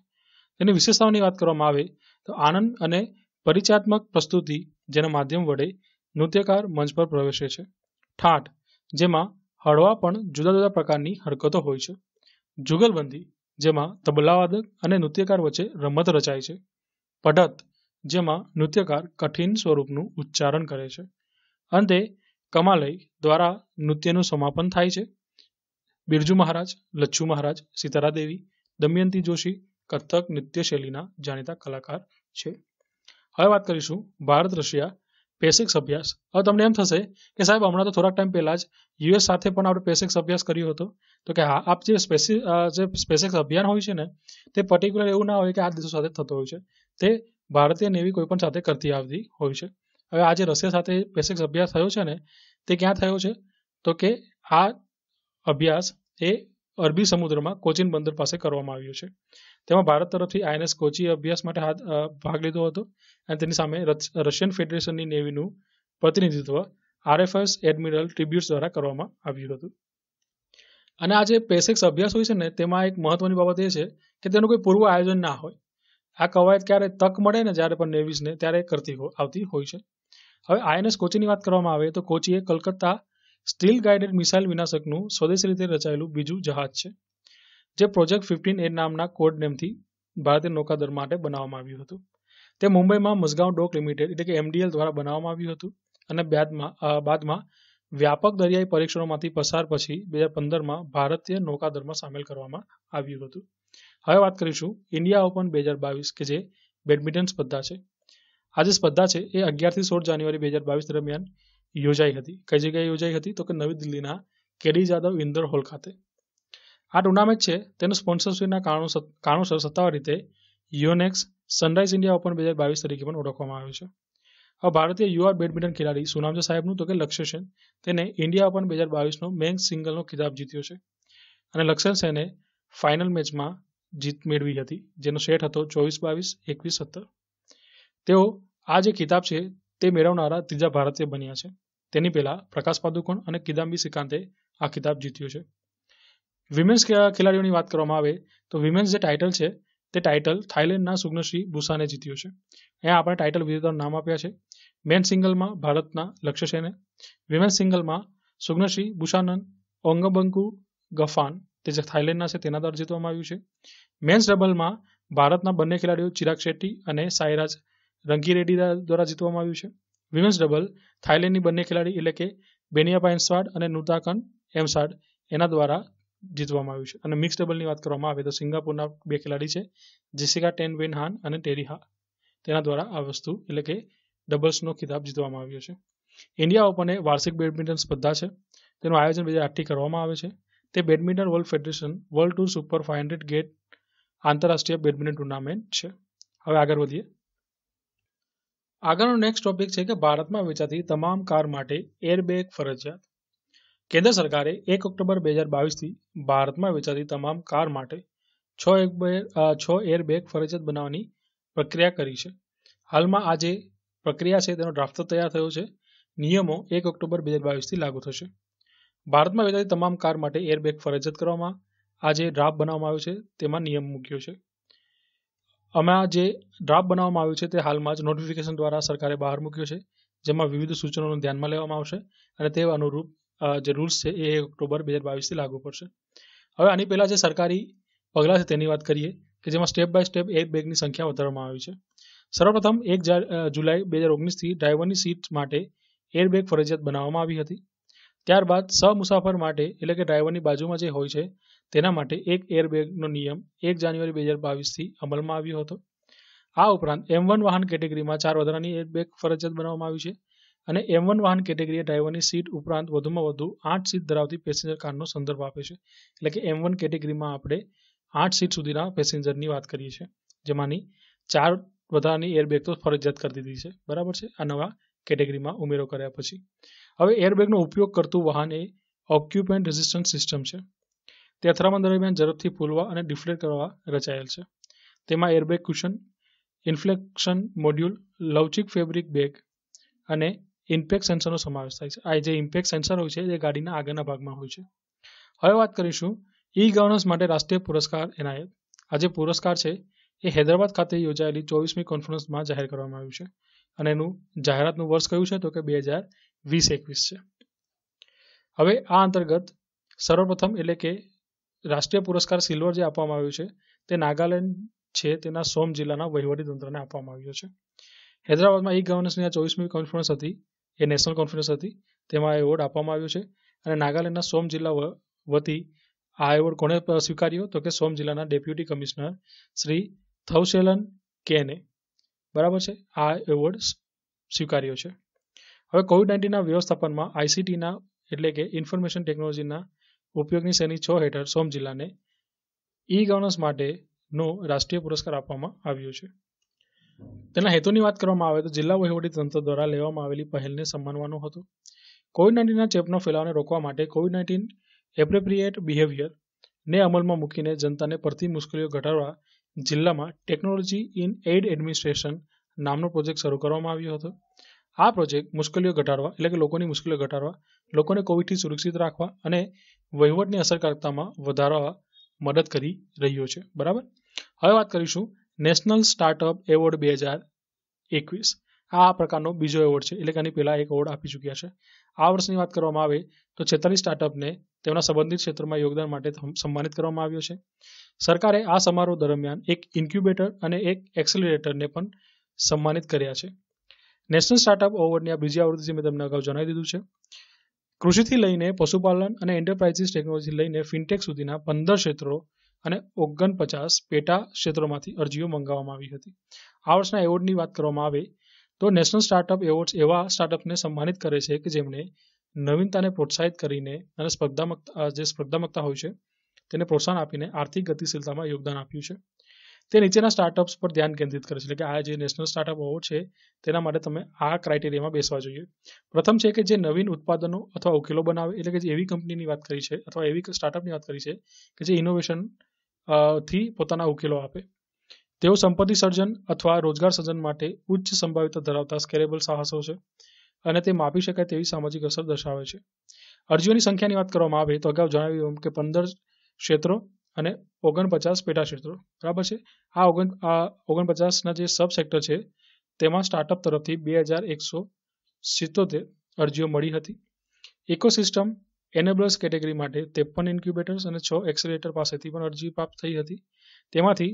તેની વિશેષતાઓની વાત કરવામાં આવે તો આનંદ અને પરિચયાત્મક પ્રસ્તુતિ જેના માધ્યમ વડે નૃત્યકાર મંચ પર પ્રવેશે છે ઠાઠ જેમાં હળવા પણ જુદા જુદા પ્રકારની હરકતો હોય છે જુગલબંધી જેમાં તબલાવાદક અને નૃત્યકાર વચ્ચે રમત રચાય છે પઢત જેમાં નૃત્યકાર કઠિન સ્વરૂપનું ઉચ્ચારણ કરે છે અંતે કમાલય દ્વારા નૃત્યનું સમાપન થાય છે બિરજુ મહારાજ લચ્છુ મહારાજ સીતારાદેવી દમયંતી જોશી કથક નૃત્ય શૈલીના જાણીતા કલાકાર છે હવે વાત કરીશું ભારત રશિયા પેસિક્સ અભ્યાસ હવે તમને એમ થશે કે સાહેબ હમણાં તો થોડાક ટાઈમ પહેલાં જ યુએસ સાથે પણ આપણે પેસિક્સ અભ્યાસ કર્યો હતો તો કે હા આપ જે સ્પેસી જે સ્પેસિક્સ અભિયાન હોય છે ને તે પર્ટિક્યુલર એવું ના હોય કે આ દેશો સાથે થતો હોય છે તે ભારતીય નેવી કોઈ પણ સાથે કરતી આવતી હોય છે હવે આ જે રશિયા સાથે પેસિક્સ અભ્યાસ થયો છે ને તે ક્યાં થયો છે તો કે આ અભ્યાસ એ અરબી સમુદ્રમાં કોચિન બંદર પાસે કરવામાં આવ્યો છે તેમાં ભારત તરફથી આઈએનએસ કોચી અભ્યાસ માટે હાથ ભાગ લીધો હતો અને તેની સામે રશિયન ફેડરેશનની નેવીનું પ્રતિનિધિત્વ આરએફએસ એડમિરલ ટ્રિબ્યુટ્સ દ્વારા કરવામાં આવ્યું હતું અને આ જે પેસેક્સ અભ્યાસ હોય છે ને તેમાં એક મહત્વની બાબત એ છે કે તેનું કોઈ પૂર્વ આયોજન ના હોય આ કવાયત ક્યારે તક મળે ને જ્યારે પણ નેવીઝને ત્યારે કરતી આવતી હોય છે હવે આઈએનએસ કોચીની વાત કરવામાં આવે તો કોચી એ કલકત્તા સ્ટીલ ગાઇડેડ મિસાઇલ વિનાશકનું સ્વદેશી રીતે રચાયેલું બીજું જહાજ છે જે પ્રોજેક્ટ ફિફ્ટીન એ નામના કોડ નેમથી ભારતીય નૌકાદળ માટે બનાવવામાં આવ્યું હતું તે મુંબઈમાં મઝગાંવ ડોક લિમિટેડ એટલે કે એમડીએલ દ્વારા બનાવવામાં આવ્યું હતું અને બાદમાં બાદમાં વ્યાપક દરિયાઈ પરીક્ષણોમાંથી પસાર પછી બે હજાર પંદરમાં ભારતીય નૌકાદળમાં સામેલ કરવામાં આવ્યું હતું હવે વાત કરીશું ઇન્ડિયા ઓપન બે હજાર બાવીસ કે જે બેડમિન્ટન સ્પર્ધા છે આ જે સ્પર્ધા છે એ અગિયારથી સોળ જાન્યુઆરી બે હજાર બાવીસ દરમિયાન યોજાઈ હતી કઈ જગ્યાએ યોજાઈ હતી તો કે નવી દિલ્હીના કેડી જાદવ ઇન્દોર હોલ ખાતે આ ટુર્નામેન્ટ છે તેનું સ્પોન્સરશીપના કારણો કારણોસર સત્તાવાર રીતે યુએનએક્સ સનરાઇઝ ઇન્ડિયા ઓપન બે હજાર બાવીસ તરીકે પણ ઓળખવામાં આવ્યું છે હવે ભારતીય યુવા બેડમિન્ટન ખેલાડી સુનામજા સાહેબનું તો કે લક્ષ્ય છે તેને ઇન્ડિયા ઓપન બે હજાર બાવીસનો મેન સિંગલનો ખિતાબ જીત્યો છે અને લક્ષ્ય સેને ફાઇનલ મેચમાં જીત મેળવી હતી જેનો સેટ હતો ચોવીસ બાવીસ એકવીસ સત્તર તેઓ આ જે ખિતાબ છે તે મેળવનારા ત્રીજા ભારતીય બન્યા છે તેની પહેલાં પ્રકાશ પાદુકોણ અને કિદામ્બી શ્રીકાંતે આ ખિતાબ જીત્યો છે વિમેન્સ ખેલાડીઓની વાત કરવામાં આવે તો વિમેન્સ જે ટાઇટલ છે તે ટાઇટલ થાઇલેન્ડના સુગ્નશ્રી બુસાને જીત્યું છે અહીંયા આપણે ટાઇટલ વિજેતાનું નામ આપ્યા છે મેન સિંગલમાં ભારતના લક્ષ્યસેને વિમેન્સ સિંગલમાં સુગ્નશ્રી બુશાનન ઓંગબંકુ ગફાન તે જે થાઇલેન્ડના છે તેના દ્વારા જીતવામાં આવ્યું છે મેન્સ ડબલમાં ભારતના બંને ખેલાડીઓ ચિરાગ શેટ્ટી અને સાયરાજ રેડ્ડી દ્વારા જીતવામાં આવ્યું છે વિમેન્સ ડબલ થાઇલેન્ડની બંને ખેલાડી એટલે કે બેનિયા પાઇન્સવાડ અને નુતાકન એમસાડ એના દ્વારા જીતવામાં આવ્યું છે અને મિક્સ ડબલની વાત કરવામાં આવે તો સિંગાપુરના બે ખેલાડી છે જેસિકા ટેન વેન હાન અને ટેરી હા તેના દ્વારા આ વસ્તુ એટલે કે ડબલ્સનો ખિતાબ જીતવામાં આવ્યો છે ઇન્ડિયા ઓપન વાર્ષિક બેડમિન્ટન સ્પર્ધા છે તેનું આયોજન બે હજાર આઠથી કરવામાં આવે છે તે badminton world federation world tour super five hundred ગેટ આંતરરાષ્ટ્રીય બેડમિન્ટન ટુર્નામેન્ટ છે હવે આગળ વધીએ આગળનો નેક્સ્ટ ટોપિક છે કે ભારતમાં વેચાતી તમામ કાર માટે એરબેગ ફરજિયાત કેન્દ્ર સરકારે એક ઓક્ટોબર બે હજાર બાવીસથી ભારતમાં વેચાતી તમામ કાર માટે છ એક છ એરબેગ ફરજિયાત બનાવવાની પ્રક્રિયા કરી છે હાલમાં આ જે પ્રક્રિયા છે તેનો ડ્રાફ્ટ તૈયાર થયો છે નિયમો એક ઓક્ટોબર બે હજાર બાવીસથી લાગુ થશે ભારતમાં વેચાતી તમામ કાર માટે એરબેગ ફરજિયાત કરવામાં આ જે ડ્રાફ્ટ બનાવવામાં આવ્યો છે તેમાં નિયમ મૂક્યો છે અમે આ જે ડ્રાફ્ટ બનાવવામાં આવ્યો છે તે હાલમાં જ નોટિફિકેશન દ્વારા સરકારે બહાર મૂક્યો છે જેમાં વિવિધ સૂચનોનું ધ્યાનમાં લેવામાં આવશે અને તે અનુરૂપ જે રૂલ્સ છે એ ઓક્ટોબર બે હજાર બાવીસથી લાગુ પડશે હવે આની પહેલાં જે સરકારી પગલાં છે તેની વાત કરીએ કે જેમાં સ્ટેપ બાય સ્ટેપ એક બેગની સંખ્યા વધારવામાં આવી છે સર્વપ્રથમ એક જુલાઈ બે હજાર ઓગણીસથી ડ્રાઈવરની સીટ માટે એરબેગ ફરજિયાત બનાવવામાં આવી હતી ત્યારબાદ સ મુસાફર માટે એટલે કે ડ્રાઈવરની બાજુમાં જે હોય છે તેના માટે એક એરબેગનો નિયમ એક જાન્યુઆરી બે હજાર બાવીસથી અમલમાં આવ્યો હતો આ ઉપરાંત એમ વન વાહન કેટેગરીમાં ચાર વધારાની બેગ ફરજિયાત બનાવવામાં આવી છે અને એમ વન વાહન કેટેગરીએ ડ્રાઈવરની સીટ ઉપરાંત વધુમાં વધુ આઠ સીટ ધરાવતી પેસેન્જર કારનો સંદર્ભ આપે છે એટલે કે એમ વન કેટેગરીમાં આપણે આઠ સીટ સુધીના પેસેન્જરની વાત કરીએ છીએ જેમાંની ચાર વધારાની એરબેગ તો ફરજિયાત કરી દીધી છે બરાબર છે આ નવા કેટેગરીમાં ઉમેરો કર્યા પછી હવે એરબેગનો ઉપયોગ કરતું વાહન એ ઓક્યુપેન્ટ રેઝિસ્ટન્ટ સિસ્ટમ છે તે અથડામણ દરમિયાન ઝડપથી ફૂલવા અને ડિફ્લેક્ટ કરવા રચાયેલ છે તેમાં એરબેગ કુશન ઇન્ફ્લેક્શન મોડ્યુલ લવચિક ફેબ્રિક બેગ અને ઇમ્પેક્ટ સેન્સરનો સમાવેશ થાય છે આ જે ઇમ્પેક્ટ સેન્સર હોય છે જે ગાડીના આગળના ભાગમાં હોય છે હવે વાત કરીશું ઈ ગવર્નન્સ માટે રાષ્ટ્રીય પુરસ્કાર એનાયત આ જે પુરસ્કાર છે એ હૈદરાબાદ ખાતે યોજાયેલી ચોવીસમી કોન્ફરન્સમાં જાહેર કરવામાં આવ્યું છે અને એનું જાહેરાતનું વર્ષ કયું છે તો કે બે હજાર વીસ એકવીસ છે હવે આ અંતર્ગત સર્વપ્રથમ એટલે કે રાષ્ટ્રીય પુરસ્કાર સિલ્વર જે આપવામાં આવ્યું છે તે નાગાલેન્ડ છે તેના સોમ જિલ્લાના વહીવટી તંત્રને આપવામાં આવ્યો છે હૈદરાબાદમાં ઈ ગવર્નન્સની આ ચોવીસમી કોન્ફરન્સ હતી એ નેશનલ કોન્ફરન્સ હતી તેમાં એવોર્ડ આપવામાં આવ્યો છે અને નાગાલેન્ડના સોમ જિલ્લા વતી આ એવોર્ડ કોણે સ્વીકાર્યો તો કે સોમ જિલ્લાના ડેપ્યુટી કમિશનર શ્રી થૌસેલન કેને બરાબર છે આ એવોર્ડ સ્વીકાર્યો છે હવે કોવિડ નાઇન્ટીનના વ્યવસ્થાપનમાં આઈસીટીના એટલે કે ઇન્ફોર્મેશન ટેકનોલોજીના ઉપયોગની શ્રેણી છ હેઠળ સોમ જિલ્લાને ઈ ગવર્નન્સ માટેનો રાષ્ટ્રીય પુરસ્કાર આપવામાં આવ્યો છે તેના હેતુની વાત કરવામાં આવે તો જિલ્લા વહીવટી તંત્ર દ્વારા લેવામાં આવેલી પહેલને સન્માનવાનો હતો કોવિડ નાઇન્ટીનના ચેપનો ફેલાવને રોકવા માટે કોવિડ નાઇન્ટીન એપ્રોપ્રિએટ બિહેવિયર ને અમલમાં મૂકીને જનતાને પડતી મુશ્કેલીઓ ઘટાડવા જિલ્લામાં ટેકનોલોજી ઇન એઇડ એડમિનિસ્ટ્રેશન નામનો પ્રોજેક્ટ શરૂ કરવામાં આવ્યો હતો આ પ્રોજેક્ટ મુશ્કેલીઓ ઘટાડવા એટલે કે લોકોની મુશ્કેલીઓ ઘટાડવા લોકોને કોવિડથી સુરક્ષિત રાખવા અને વહીવટની અસરકારકતામાં વધારવા મદદ કરી રહ્યો છે બરાબર હવે વાત કરીશું નેશનલ સ્ટાર્ટઅપ એવોર્ડ બે હજાર એકવીસ આ પ્રકારનો બીજો એવોર્ડ છે એટલે કે આની પહેલાં એક એવોર્ડ આપી ચૂક્યા છે આ વર્ષની વાત કરવામાં આવે તો છેતાલીસ સ્ટાર્ટઅપને તેમના સંબંધિત ક્ષેત્રમાં યોગદાન માટે સન્માનિત કરવામાં આવ્યો છે સરકારે આ સમારોહ દરમિયાન એક ઇન્ક્યુબેટર અને એક એક્સેલરેટરને પણ સન્માનિત કર્યા છે નેશનલ સ્ટાર્ટઅપ એવોર્ડની આ બીજી આવૃત્તિ મેં તમને અગાઉ જણાવી દીધું છે કૃષિથી લઈને પશુપાલન અને એન્ટરપ્રાઇઝિસ ટેકનોલોજી લઈને ફિનટેક સુધીના પંદર ક્ષેત્રો અને ઓગણપચાસ પેટા ક્ષેત્રોમાંથી અરજીઓ મંગાવવામાં આવી હતી આ વર્ષના એવોર્ડની વાત કરવામાં આવે તો નેશનલ સ્ટાર્ટઅપ એવોર્ડ્સ એવા સ્ટાર્ટઅપને સન્માનિત કરે છે કે જેમણે નવીનતાને પ્રોત્સાહિત કરીને અને સ્પર્ધાત્મકતા જે સ્પર્ધામકતા હોય છે તેને પ્રોત્સાહન આપીને આર્થિક ગતિશીલતામાં યોગદાન આપ્યું છે તે નીચેના સ્ટાર્ટઅપ્સ પર ધ્યાન કેન્દ્રિત કરે છે એટલે કે આ જે નેશનલ સ્ટાર્ટઅપ એવોર્ડ છે તેના માટે તમે આ ક્રાઇટેરિયામાં બેસવા જોઈએ પ્રથમ છે કે જે નવીન ઉત્પાદનો અથવા ઉકેલો બનાવે એટલે કે જે એવી કંપનીની વાત કરી છે અથવા એવી સ્ટાર્ટઅપની વાત કરી છે કે જે ઇનોવેશન થી પોતાના ઉકેલો આપે તેઓ સંપત્તિ સર્જન અથવા રોજગાર સર્જન માટે ઉચ્ચ સંભાવ્યતા ધરાવતા સ્કેલેબલ સાહસો છે અને તે માપી શકાય તેવી સામાજિક અસર દર્શાવે છે અરજીઓની સંખ્યાની વાત કરવામાં આવે તો અગાઉ જણાવ્યું એમ કે પંદર ક્ષેત્રો અને ઓગણપચાસ પેટા ક્ષેત્રો બરાબર છે આ ઓગણ આ ઓગણપચાસના જે સબ સેક્ટર છે તેમાં સ્ટાર્ટઅપ તરફથી બે હજાર એકસો સિત્તોતેર અરજીઓ મળી હતી ઇકોસિસ્ટમ એનેબલર્સ કેટેગરી માટે ત્રેપન ઇન્ક્યુબેટર્સ અને છ એક્સેલેટર પાસેથી પણ અરજી પ્રાપ્ત થઈ હતી તેમાંથી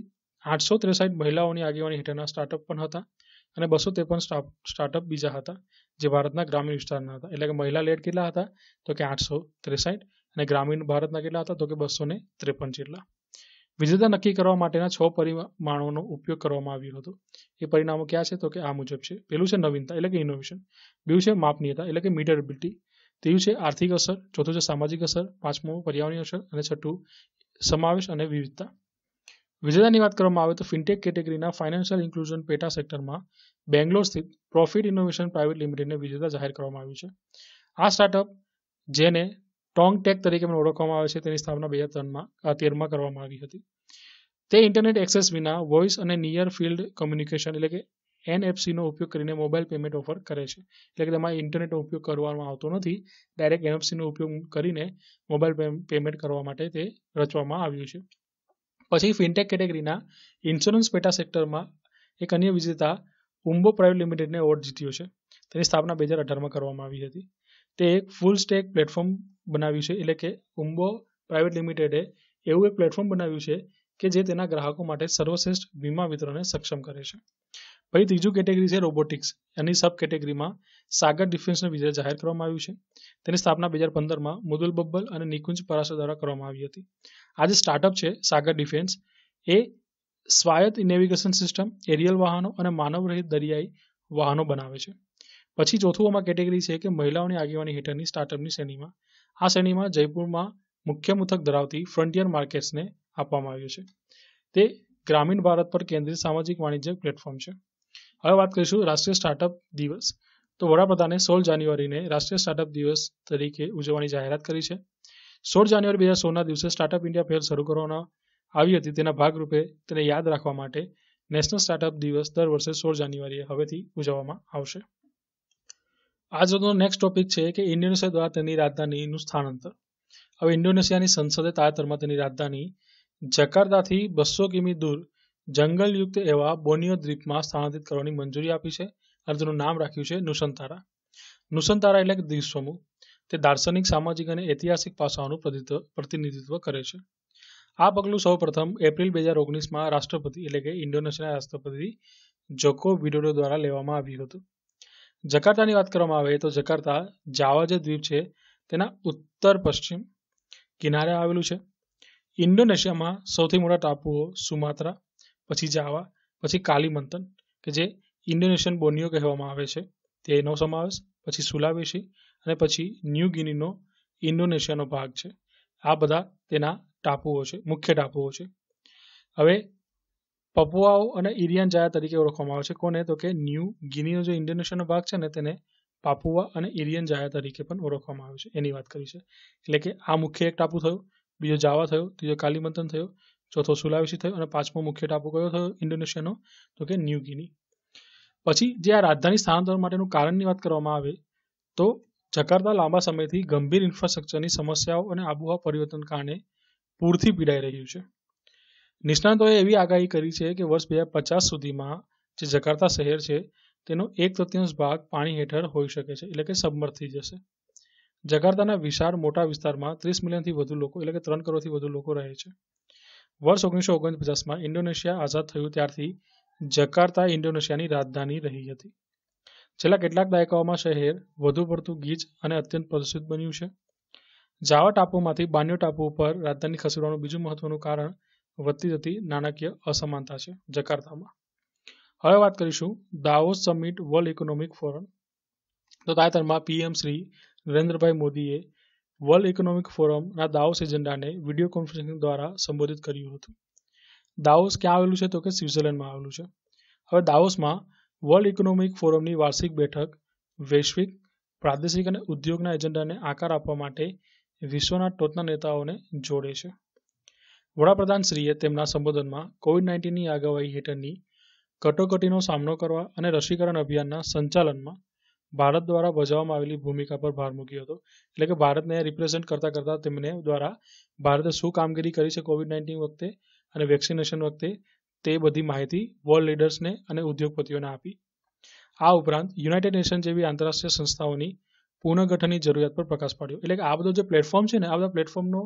આઠસો ત્રેસાઠ મહિલાઓની આગેવાની હેઠળના સ્ટાર્ટઅપ પણ હતા અને બસો ત્રેપન સ્ટાર્ટઅપ બીજા હતા જે ભારતના ગ્રામીણ વિસ્તારના હતા એટલે કે મહિલા લેડ કેટલા હતા તો કે આઠસો ત્રેસાઠ અને ગ્રામીણ ભારતના કેટલા હતા તો કે બસો ને ત્રેપન જેટલા વિજેતા નક્કી કરવા માટેના છ પરિમાણોનો ઉપયોગ કરવામાં આવ્યો હતો એ પરિણામો ક્યાં છે તો કે આ મુજબ છે પહેલું છે નવીનતા એટલે કે ઇનોવેશન બીજું છે માપનીયતા એટલે કે મીટરેબિલિટી ત્રીજું છે આર્થિક અસર ચોથું છે સામાજિક અસર પાંચમું પર્યાવરણીય અસર અને છઠ્ઠું સમાવેશ અને વિવિધતા વિજેતાની વાત કરવામાં આવે તો ફિનટેક કેટેગરીના ફાઇનાન્શિયલ ઇન્ક્લુઝન પેટા સેક્ટરમાં બેંગ્લોર સ્થિત પ્રોફિટ ઇનોવેશન પ્રાઇવેટ લિમિટેડને વિજેતા જાહેર કરવામાં આવ્યું છે આ સ્ટાર્ટઅપ જેને ટોંગ ટેક તરીકે પણ ઓળખવામાં આવે છે તેની સ્થાપના બે હજાર ત્રણમાં તેરમાં કરવામાં આવી હતી તે ઇન્ટરનેટ એક્સેસ વિના વોઇસ અને નિયર ફિલ્ડ કમ્યુનિકેશન એટલે કે એનએફસીનો ઉપયોગ કરીને મોબાઈલ પેમેન્ટ ઓફર કરે છે એટલે કે તેમાં ઇન્ટરનેટનો ઉપયોગ કરવામાં આવતો નથી ડાયરેક્ટ એનએફસીનો ઉપયોગ કરીને મોબાઈલ પેમેન્ટ કરવા માટે તે રચવામાં આવ્યું છે પછી ફિનટેક કેટેગરીના ઇન્સ્યોરન્સ પેટા સેક્ટરમાં એક અન્ય વિજેતા ઉમ્બો પ્રાઇવેટ લિમિટેડને એવોર્ડ જીત્યો છે તેની સ્થાપના બે હજાર અઢારમાં કરવામાં આવી હતી તે એક ફૂલ સ્ટેક પ્લેટફોર્મ બનાવ્યું છે એટલે કે ઉમ્બો પ્રાઇવેટ લિમિટેડે એવું એક પ્લેટફોર્મ બનાવ્યું છે કે જે તેના ગ્રાહકો માટે સર્વશ્રેષ્ઠ વીમા વિતરણને સક્ષમ કરે છે પછી ત્રીજું કેટેગરી છે રોબોટિક્સ એની સબ કેટેગરીમાં સાગર ડિફેન્સને વિજય જાહેર કરવામાં આવ્યું છે તેની સ્થાપના બે હજાર પંદરમાં મુદુલ બબ્બલ અને નિકુંજ પરાસર દ્વારા કરવામાં આવી હતી આ જે સ્ટાર્ટઅપ છે સાગર ડિફેન્સ એ સ્વાયત્ત નેવિગેશન સિસ્ટમ એરિયલ વાહનો અને માનવરહિત દરિયાઈ વાહનો બનાવે છે પછી ચોથું આમાં કેટેગરી છે કે મહિલાઓની આગેવાની હેઠળની સ્ટાર્ટઅપની શ્રેણીમાં આ શ્રેણીમાં જયપુરમાં મુખ્ય મથક ધરાવતી ફ્રન્ટિયર માર્કેટ્સને આપવામાં આવ્યું છે તે ગ્રામીણ ભારત પર કેન્દ્રિત સામાજિક વાણિજ્ય પ્લેટફોર્મ છે હવે વાત કરીશું રાષ્ટ્રીય સ્ટાર્ટઅપ દિવસ તો વડાપ્રધાને સોળ જાન્યુઆરીને રાષ્ટ્રીય સ્ટાર્ટઅપ દિવસ તરીકે ઉજવવાની જાહેરાત કરી છે સોળ જાન્યુઆરી બે હજાર સોળના દિવસે સ્ટાર્ટઅપ ઇન્ડિયા ફેર શરૂ કરવામાં આવી હતી તેના ભાગરૂપે તેને યાદ રાખવા માટે નેશનલ સ્ટાર્ટઅપ દિવસ દર વર્ષે સોળ જાન્યુઆરીએ હવેથી ઉજવવામાં આવશે આજનો નેક્સ્ટ ટોપિક છે કે ઇન્ડોનેશિયા દ્વારા તેની રાજધાનીનું સ્થાનાંતર હવે ઇન્ડોનેશિયાની સંસદે તાજેતરમાં તેની રાજધાની જકાર્તાથી બસો કિમી દૂર જંગલયુક્ત એવા બોનિયો દ્વીપમાં સ્થળાંતરિત કરવાની મંજૂરી આપી છે અને તેનું નામ રાખ્યું છે નુસંતારા નુસંતારા એટલે કે દ્વીપ તે દાર્શનિક સામાજિક અને ઐતિહાસિક પાસાઓનું પ્રતિનિધિત્વ કરે છે આ પગલું સૌપ્રથમ એપ્રિલ બે હજાર ઓગણીસમાં રાષ્ટ્રપતિ એટલે કે ઇન્ડોનેશિયાના રાષ્ટ્રપતિ જોકો વિડોડો દ્વારા લેવામાં આવ્યું હતું જકાર્તાની વાત કરવામાં આવે તો જકાર્તા જાવા જે દ્વીપ છે તેના ઉત્તર પશ્ચિમ કિનારે આવેલું છે ઇન્ડોનેશિયામાં સૌથી મોટા ટાપુઓ સુમાત્રા પછી જાવા પછી કાલીમંતન કે જે ઇન્ડોનેશિયન બોનીઓ કહેવામાં આવે છે તેનો સમાવેશ પછી સુલાવેશી અને પછી ન્યૂ ગિનીનો ઇન્ડોનેશિયાનો ભાગ છે આ બધા તેના ટાપુઓ છે મુખ્ય ટાપુઓ છે હવે પપુઆઓ અને ઇરિયાન જાયા તરીકે ઓળખવામાં આવે છે કોને તો કે ન્યૂ ગિનીનો જે ઇન્ડોનેશિયાનો ભાગ છે ને તેને પાપુઆ અને ઇરિયન જાયા તરીકે પણ ઓળખવામાં આવે છે એની વાત કરી છે એટલે કે આ મુખ્ય એક ટાપુ થયું બીજો જાવા થયો ત્રીજો કાલીમંથન થયો ચોથો સુલાવેસી થયો અને પાંચમો મુખ્ય ટાપુ કયો થયો ઇન્ડોનેશિયાનો તો કે ન્યૂ ગિની પછી જે આ રાજધાની સ્થાનાંતરણ માટેનું કારણની વાત કરવામાં આવે તો જકાર્તા લાંબા સમયથી ગંભીર ઇન્ફ્રાસ્ટ્રક્ચરની સમસ્યાઓ અને આબોહવા પરિવર્તન કારણે પૂરથી પીડાઈ રહ્યું છે નિષ્ણાતોએ એવી આગાહી કરી છે કે વર્ષ બે હજાર પચાસ સુધીમાં જે જકાર્તા શહેર છે તેનો એક તૃતીયાંશ ભાગ પાણી હેઠળ હોઈ શકે છે એટલે કે સબમર્થ થઈ જશે જકાર્તાના વિશાળ મોટા વિસ્તારમાં ત્રીસ મિલિયનથી વધુ લોકો એટલે કે ત્રણ કરોડથી વધુ લોકો રહે છે વર્ષ ઓગણીસો ઓગણપચાસમાં ઇન્ડોનેશિયા આઝાદ થયું ત્યારથી જકાર્તા ઇન્ડોનેશિયાની રાજધાની રહી હતી છેલ્લા કેટલાક દાયકાઓમાં શહેર વધુ પડતું ગીચ અને અત્યંત પ્રસિદ્ધ બન્યું છે જાવા ટાપુમાંથી બાન્યો ટાપુ ઉપર રાજધાની ખસેડવાનું બીજું મહત્વનું કારણ વધતી જતી નાણાકીય અસમાનતા છે જકાર્તામાં હવે વાત કરીશું Davos summit world economic forum તો તાજેતરમાં પીએમ શ્રી નરેન્દ્રભાઈ મોદીએ વર્લ્ડ ઇકોનોમિક ફોરમના દાઓસ એજન્ડાને વિડીયો કોન્ફરન્સિંગ દ્વારા સંબોધિત કર્યું હતું દાઓસ ક્યાં આવેલું છે તો કે સ્વિટ્ઝરલેન્ડમાં આવેલું છે હવે દાઓસમાં વર્લ્ડ ઇકોનોમિક ફોરમની વાર્ષિક બેઠક વૈશ્વિક પ્રાદેશિક અને ઉદ્યોગના એજન્ડાને આકાર આપવા માટે વિશ્વના ટોચના નેતાઓને જોડે છે વડાપ્રધાન શ્રીએ તેમના સંબોધનમાં કોવિડ નાઇન્ટીનની આગાહી હેઠળની કટોકટીનો સામનો કરવા અને રસીકરણ અભિયાનના સંચાલનમાં ભારત દ્વારા ભજવવામાં આવેલી ભૂમિકા પર ભાર મૂક્યો હતો એટલે કે ભારતને રિપ્રેઝેન્ટ કરતા કરતા તેમને દ્વારા ભારતે શું કામગીરી કરી છે કોવિડ નાઇન્ટીન વખતે અને વેક્સિનેશન વખતે તે બધી માહિતી વર્લ્ડ લીડર્સને અને ઉદ્યોગપતિઓને આપી આ ઉપરાંત યુનાઇટેડ નેશન જેવી આંતરરાષ્ટ્રીય સંસ્થાઓની પુનર્ગઠનની જરૂરિયાત પર પ્રકાશ પાડ્યો એટલે કે આ બધો જે પ્લેટફોર્મ છે ને આ બધા પ્લેટફોર્મનો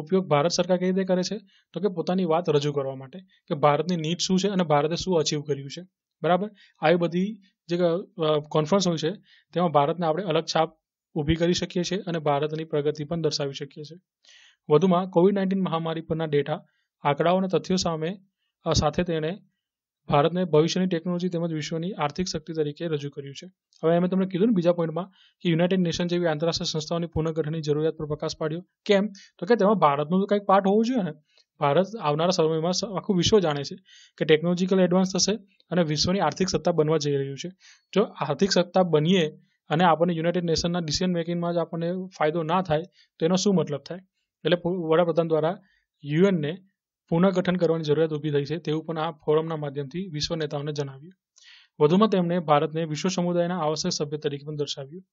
ઉપયોગ ભારત સરકાર કઈ રીતે કરે છે તો કે પોતાની વાત રજૂ કરવા માટે કે ભારતની નીડ શું છે અને ભારતે શું અચીવ કર્યું છે બરાબર આવી બધી જે કોન્ફરન્સ હોય છે તેમાં ભારતને આપણે અલગ છાપ ઊભી કરી શકીએ છીએ અને ભારતની પ્રગતિ પણ દર્શાવી શકીએ છીએ વધુમાં કોવિડ નાઇન્ટીન મહામારી પરના ડેટા આંકડાઓ અને તથ્યો સામે સાથે તેણે ભારતને ભવિષ્યની ટેકનોલોજી તેમજ વિશ્વની આર્થિક શક્તિ તરીકે રજૂ કર્યું છે હવે અમે તમને કીધું ને બીજા પોઈન્ટમાં કે યુનાઇટેડ નેશન જેવી આંતરરાષ્ટ્રીય સંસ્થાઓની પુનઃગઠનની જરૂરિયાત પર પ્રકાશ પાડ્યો કેમ તો કે તેમાં ભારતનો તો કંઈક પાર્ટ હોવો જોઈએ ને ભારત આવનારા સમયમાં આખું વિશ્વ જાણે છે કે ટેકનોલોજીકલ એડવાન્સ થશે અને વિશ્વની આર્થિક સત્તા બનવા જઈ રહ્યું છે જો આર્થિક સત્તા બનીએ અને આપણને યુનાઇટેડ નેશનના ડિસિઝન મેકિંગમાં જ આપણને ફાયદો ના થાય તો એનો શું મતલબ થાય એટલે વડાપ્રધાન દ્વારા યુએનને પુનઃગઠન કરવાની જરૂરિયાત ઊભી થઈ છે તેવું પણ આ ફોરમના માધ્યમથી વિશ્વ નેતાઓને જણાવ્યું વધુમાં તેમણે ભારતને વિશ્વ સમુદાયના આવશ્યક સભ્ય તરીકે પણ દર્શાવ્યું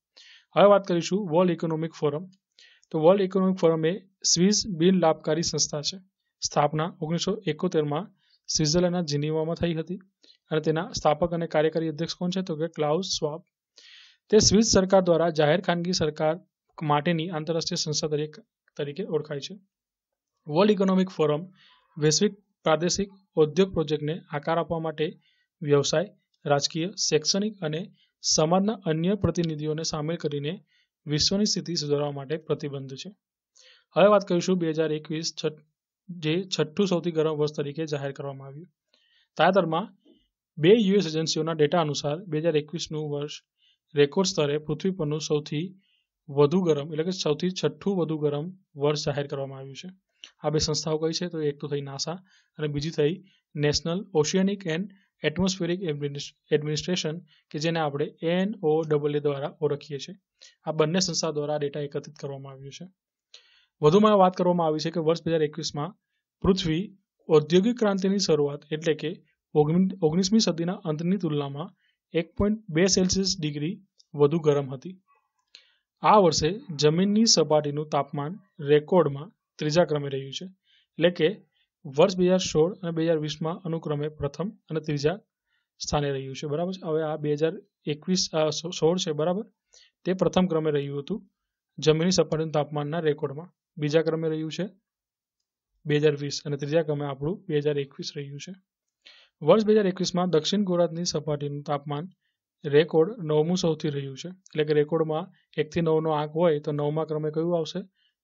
હવે વાત કરીશું વર્લ્ડ ઇકોનોમિક ફોરમ તો વર્લ્ડ ઇકોનોમિક ફોરમ એ સ્વિસ બિન લાભકારી સંસ્થા છે સ્થાપના ઓગણીસો એકોતેરમાં સ્વિટ્ઝરલેન્ડના જીનીવામાં થઈ હતી અને તેના સ્થાપક અને કાર્યકારી અધ્યક્ષ કોણ છે તો કે ક્લાઉસ સ્વાબ તે સ્વિસ સરકાર દ્વારા જાહેર ખાનગી સરકાર માટેની આંતરરાષ્ટ્રીય સંસ્થા તરીકે તરીકે ઓળખાય છે વર્લ્ડ ઇકોનોમિક ફોરમ વૈશ્વિક પ્રાદેશિક ઉદ્યોગ પ્રોજેક્ટને આકાર આપવા માટે વ્યવસાય રાજકીય શૈક્ષણિક અને સમાજના અન્ય પ્રતિનિધિઓને સામેલ કરીને વિશ્વની સ્થિતિ સુધારવા માટે પ્રતિબંધ છે હવે વાત કરીશું બે હજાર એકવીસ છઠ જે છઠ્ઠું સૌથી ગરમ વર્ષ તરીકે જાહેર કરવામાં આવ્યું તાજેતરમાં બે યુએસ એજન્સીઓના ડેટા અનુસાર બે હજાર એકવીસનું વર્ષ રેકોર્ડ સ્તરે પૃથ્વી પરનું સૌથી વધુ ગરમ એટલે કે સૌથી છઠ્ઠું વધુ ગરમ વર્ષ જાહેર કરવામાં આવ્યું છે આ બે સંસ્થાઓ કઈ છે તો એક તો થઈ નાસા અને બીજી થઈ national oceanic and atmospheric administration કે જેને આપણે એન ઓ ડબલ દ્વારા ઓળખીએ છીએ આ બંને સંસ્થા દ્વારા ડેટા એકત્રિત કરવામાં આવ્યો છે વધુમાં વાત કરવામાં આવી છે કે વર્ષ બે હજાર એકવીસમાં પૃથ્વી ઔદ્યોગિક ક્રાંતિની શરૂઆત એટલે કે ઓગણીસમી સદીના અંતની તુલનામાં એક પોઈન્ટ બે સેલ્સિયસ ડિગ્રી વધુ ગરમ હતી આ વર્ષે જમીનની સપાટીનું તાપમાન રેકોર્ડમાં ત્રીજા ક્રમે રહ્યું છે એટલે કે વર્ષ બે હજાર સોળ અને બે હજાર વીસમાં અનુક્રમે પ્રથમ અને ત્રીજા સ્થાને રહ્યું છે બરાબર હવે આ બે હજાર એકવીસ સોળ છે બરાબર તે પ્રથમ ક્રમે રહ્યું હતું જમીની સપાટીનું તાપમાનના રેકોર્ડમાં બીજા ક્રમે રહ્યું છે બે હજાર વીસ અને ત્રીજા ક્રમે આપણું બે હજાર એકવીસ રહ્યું છે વર્ષ બે હજાર એકવીસમાં દક્ષિણ ગોળાર્ધની સપાટીનું તાપમાન રેકોર્ડ નવમું સૌથી રહ્યું છે એટલે કે રેકોર્ડમાં એકથી નવનો આંક હોય તો નવમા ક્રમે કયું આવશે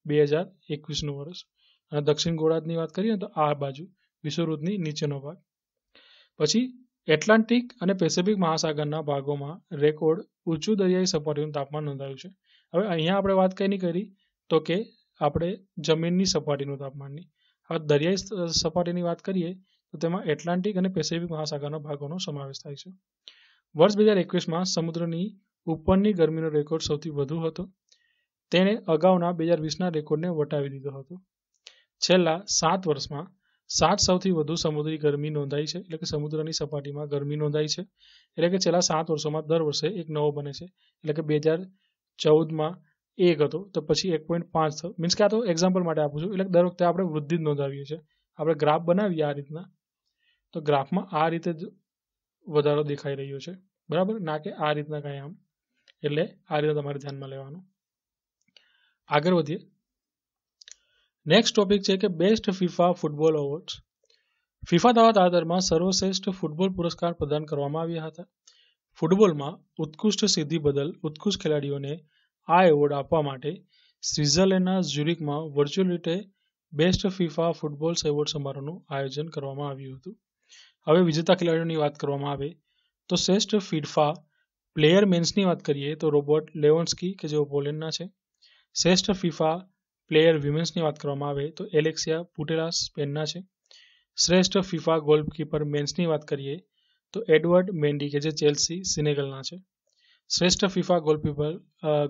બે હજાર એકવીસનું વર્ષ અને દક્ષિણ ગોળાર્ધની વાત કરીએ તો આ બાજુ વિષુવવૃત્તની નીચેનો ભાગ પછી એટલાન્ટિક અને પેસિફિક મહાસાગરના ભાગોમાં રેકોર્ડ ઊંચું દરિયાઈ સપાટીનું તાપમાન નોંધાયું છે હવે અહીંયા આપણે વાત કઈ નહીં કરી તો કે આપણે જમીનની સપાટીનું તાપમાનની હવે દરિયાઈ સપાટીની વાત કરીએ તો તેમાં એટલાન્ટિક અને પેસિફિક મહાસાગરના ભાગોનો સમાવેશ થાય છે વર્ષ બે હજાર એકવીસમાં સમુદ્રની ઉપરની ગરમીનો રેકોર્ડ સૌથી વધુ હતો તેણે અગાઉના બે હજાર વીસના રેકોર્ડને વટાવી દીધો હતો છેલ્લા સાત વર્ષમાં સાત સૌથી વધુ સમુદ્રી ગરમી નોંધાઈ છે એટલે કે સમુદ્રની સપાટીમાં ગરમી નોંધાઈ છે એટલે કે છેલ્લા સાત વર્ષોમાં દર વર્ષે એક નવો બને છે એટલે કે બે હજાર ચૌદમાં એક હતો તો પછી એક પોઈન્ટ પાંચ થયો મીન્સ કે આ તો એક્ઝામ્પલ માટે આપું છું એટલે દર વખતે આપણે વૃદ્ધિ જ નોંધાવીએ છીએ આપણે ગ્રાફ બનાવીએ આ રીતના તો ગ્રાફમાં આ રીતે જ વધારો દેખાઈ રહ્યો છે બરાબર ના કે આ રીતના કાંઈ આમ એટલે આ રીતે તમારે ધ્યાનમાં લેવાનું આગળ વધીએ નેક્સ્ટ ટોપિક છે કે best FIFA football awards FIFA દ્વારા તાજેતરમાં સર્વશ્રેષ્ઠ ફૂટબોલ પુરસ્કાર પ્રદાન કરવામાં આવ્યા હતા ફૂટબોલમાં ઉત્કૃષ્ટ સિદ્ધિ બદલ ઉત્કૃષ્ટ ખેલાડીઓને આ એવોર્ડ આપવા માટે સ્વિટ્ઝરલેન્ડના ઝ્યુરિકમાં વર્ચ્યુઅલ રીતે બેસ્ટ ફિફા ફૂટબોલ્સ એવોર્ડ સમારોહનું આયોજન કરવામાં આવ્યું હતું હવે વિજેતા ખેલાડીઓની વાત કરવામાં આવે તો શ્રેષ્ઠ ફિડફા પ્લેયર મેન્સની વાત કરીએ તો રોબર્ટ લેવન્સ્કી કે જેઓ પોલેન્ડના છે શ્રેષ્ઠ ફિફા પ્લેયર વિમેન્સની વાત કરવામાં આવે તો એલેક્સિયા પુટેરા સ્પેનના છે શ્રેષ્ઠ ફિફા ગોલકીપર મેન્સની વાત કરીએ તો એડવર્ડ મેન્ડી કે જે ચેલ્સી સિનેગલના છે શ્રેષ્ઠ ફિફા ગોલકીપર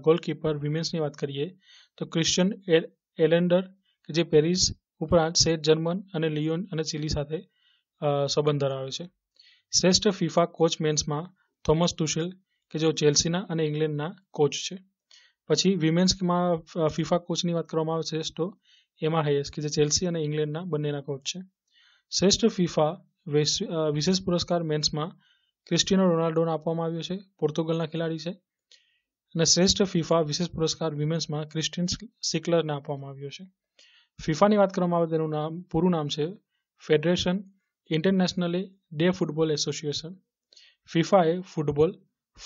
ગોલકીપર વિમેન્સની વાત કરીએ તો ક્રિશ્ચન એલેન્ડર કે જે પેરિસ ઉપરાંત શેર જર્મન અને લિયોન અને ચિલી સાથે સંબંધ ધરાવે છે શ્રેષ્ઠ ફિફા કોચ મેન્સમાં થોમસ ટુશેલ કે જેઓ ચેલ્સીના અને ઇંગ્લેન્ડના કોચ છે પછી વિમેન્સમાં ફિફા કોચની વાત કરવામાં આવે શ્રેષ્ઠ તો એમા હેયસ કે જે ચેલ્સી અને ઇંગ્લેન્ડના બંનેના કોચ છે શ્રેષ્ઠ ફિફા વિશેષ પુરસ્કાર મેન્સમાં ક્રિસ્ટિનો રોનાલ્ડોને આપવામાં આવ્યો છે પોર્તુગલના ખેલાડી છે અને શ્રેષ્ઠ ફિફા વિશેષ પુરસ્કાર વિમેન્સમાં ક્રિસ્ટિન સિકલરને આપવામાં આવ્યો છે ફિફાની વાત કરવામાં આવે તેનું નામ પૂરું નામ છે Federation Internationale de Football Association ફિફાએ ફૂટબોલ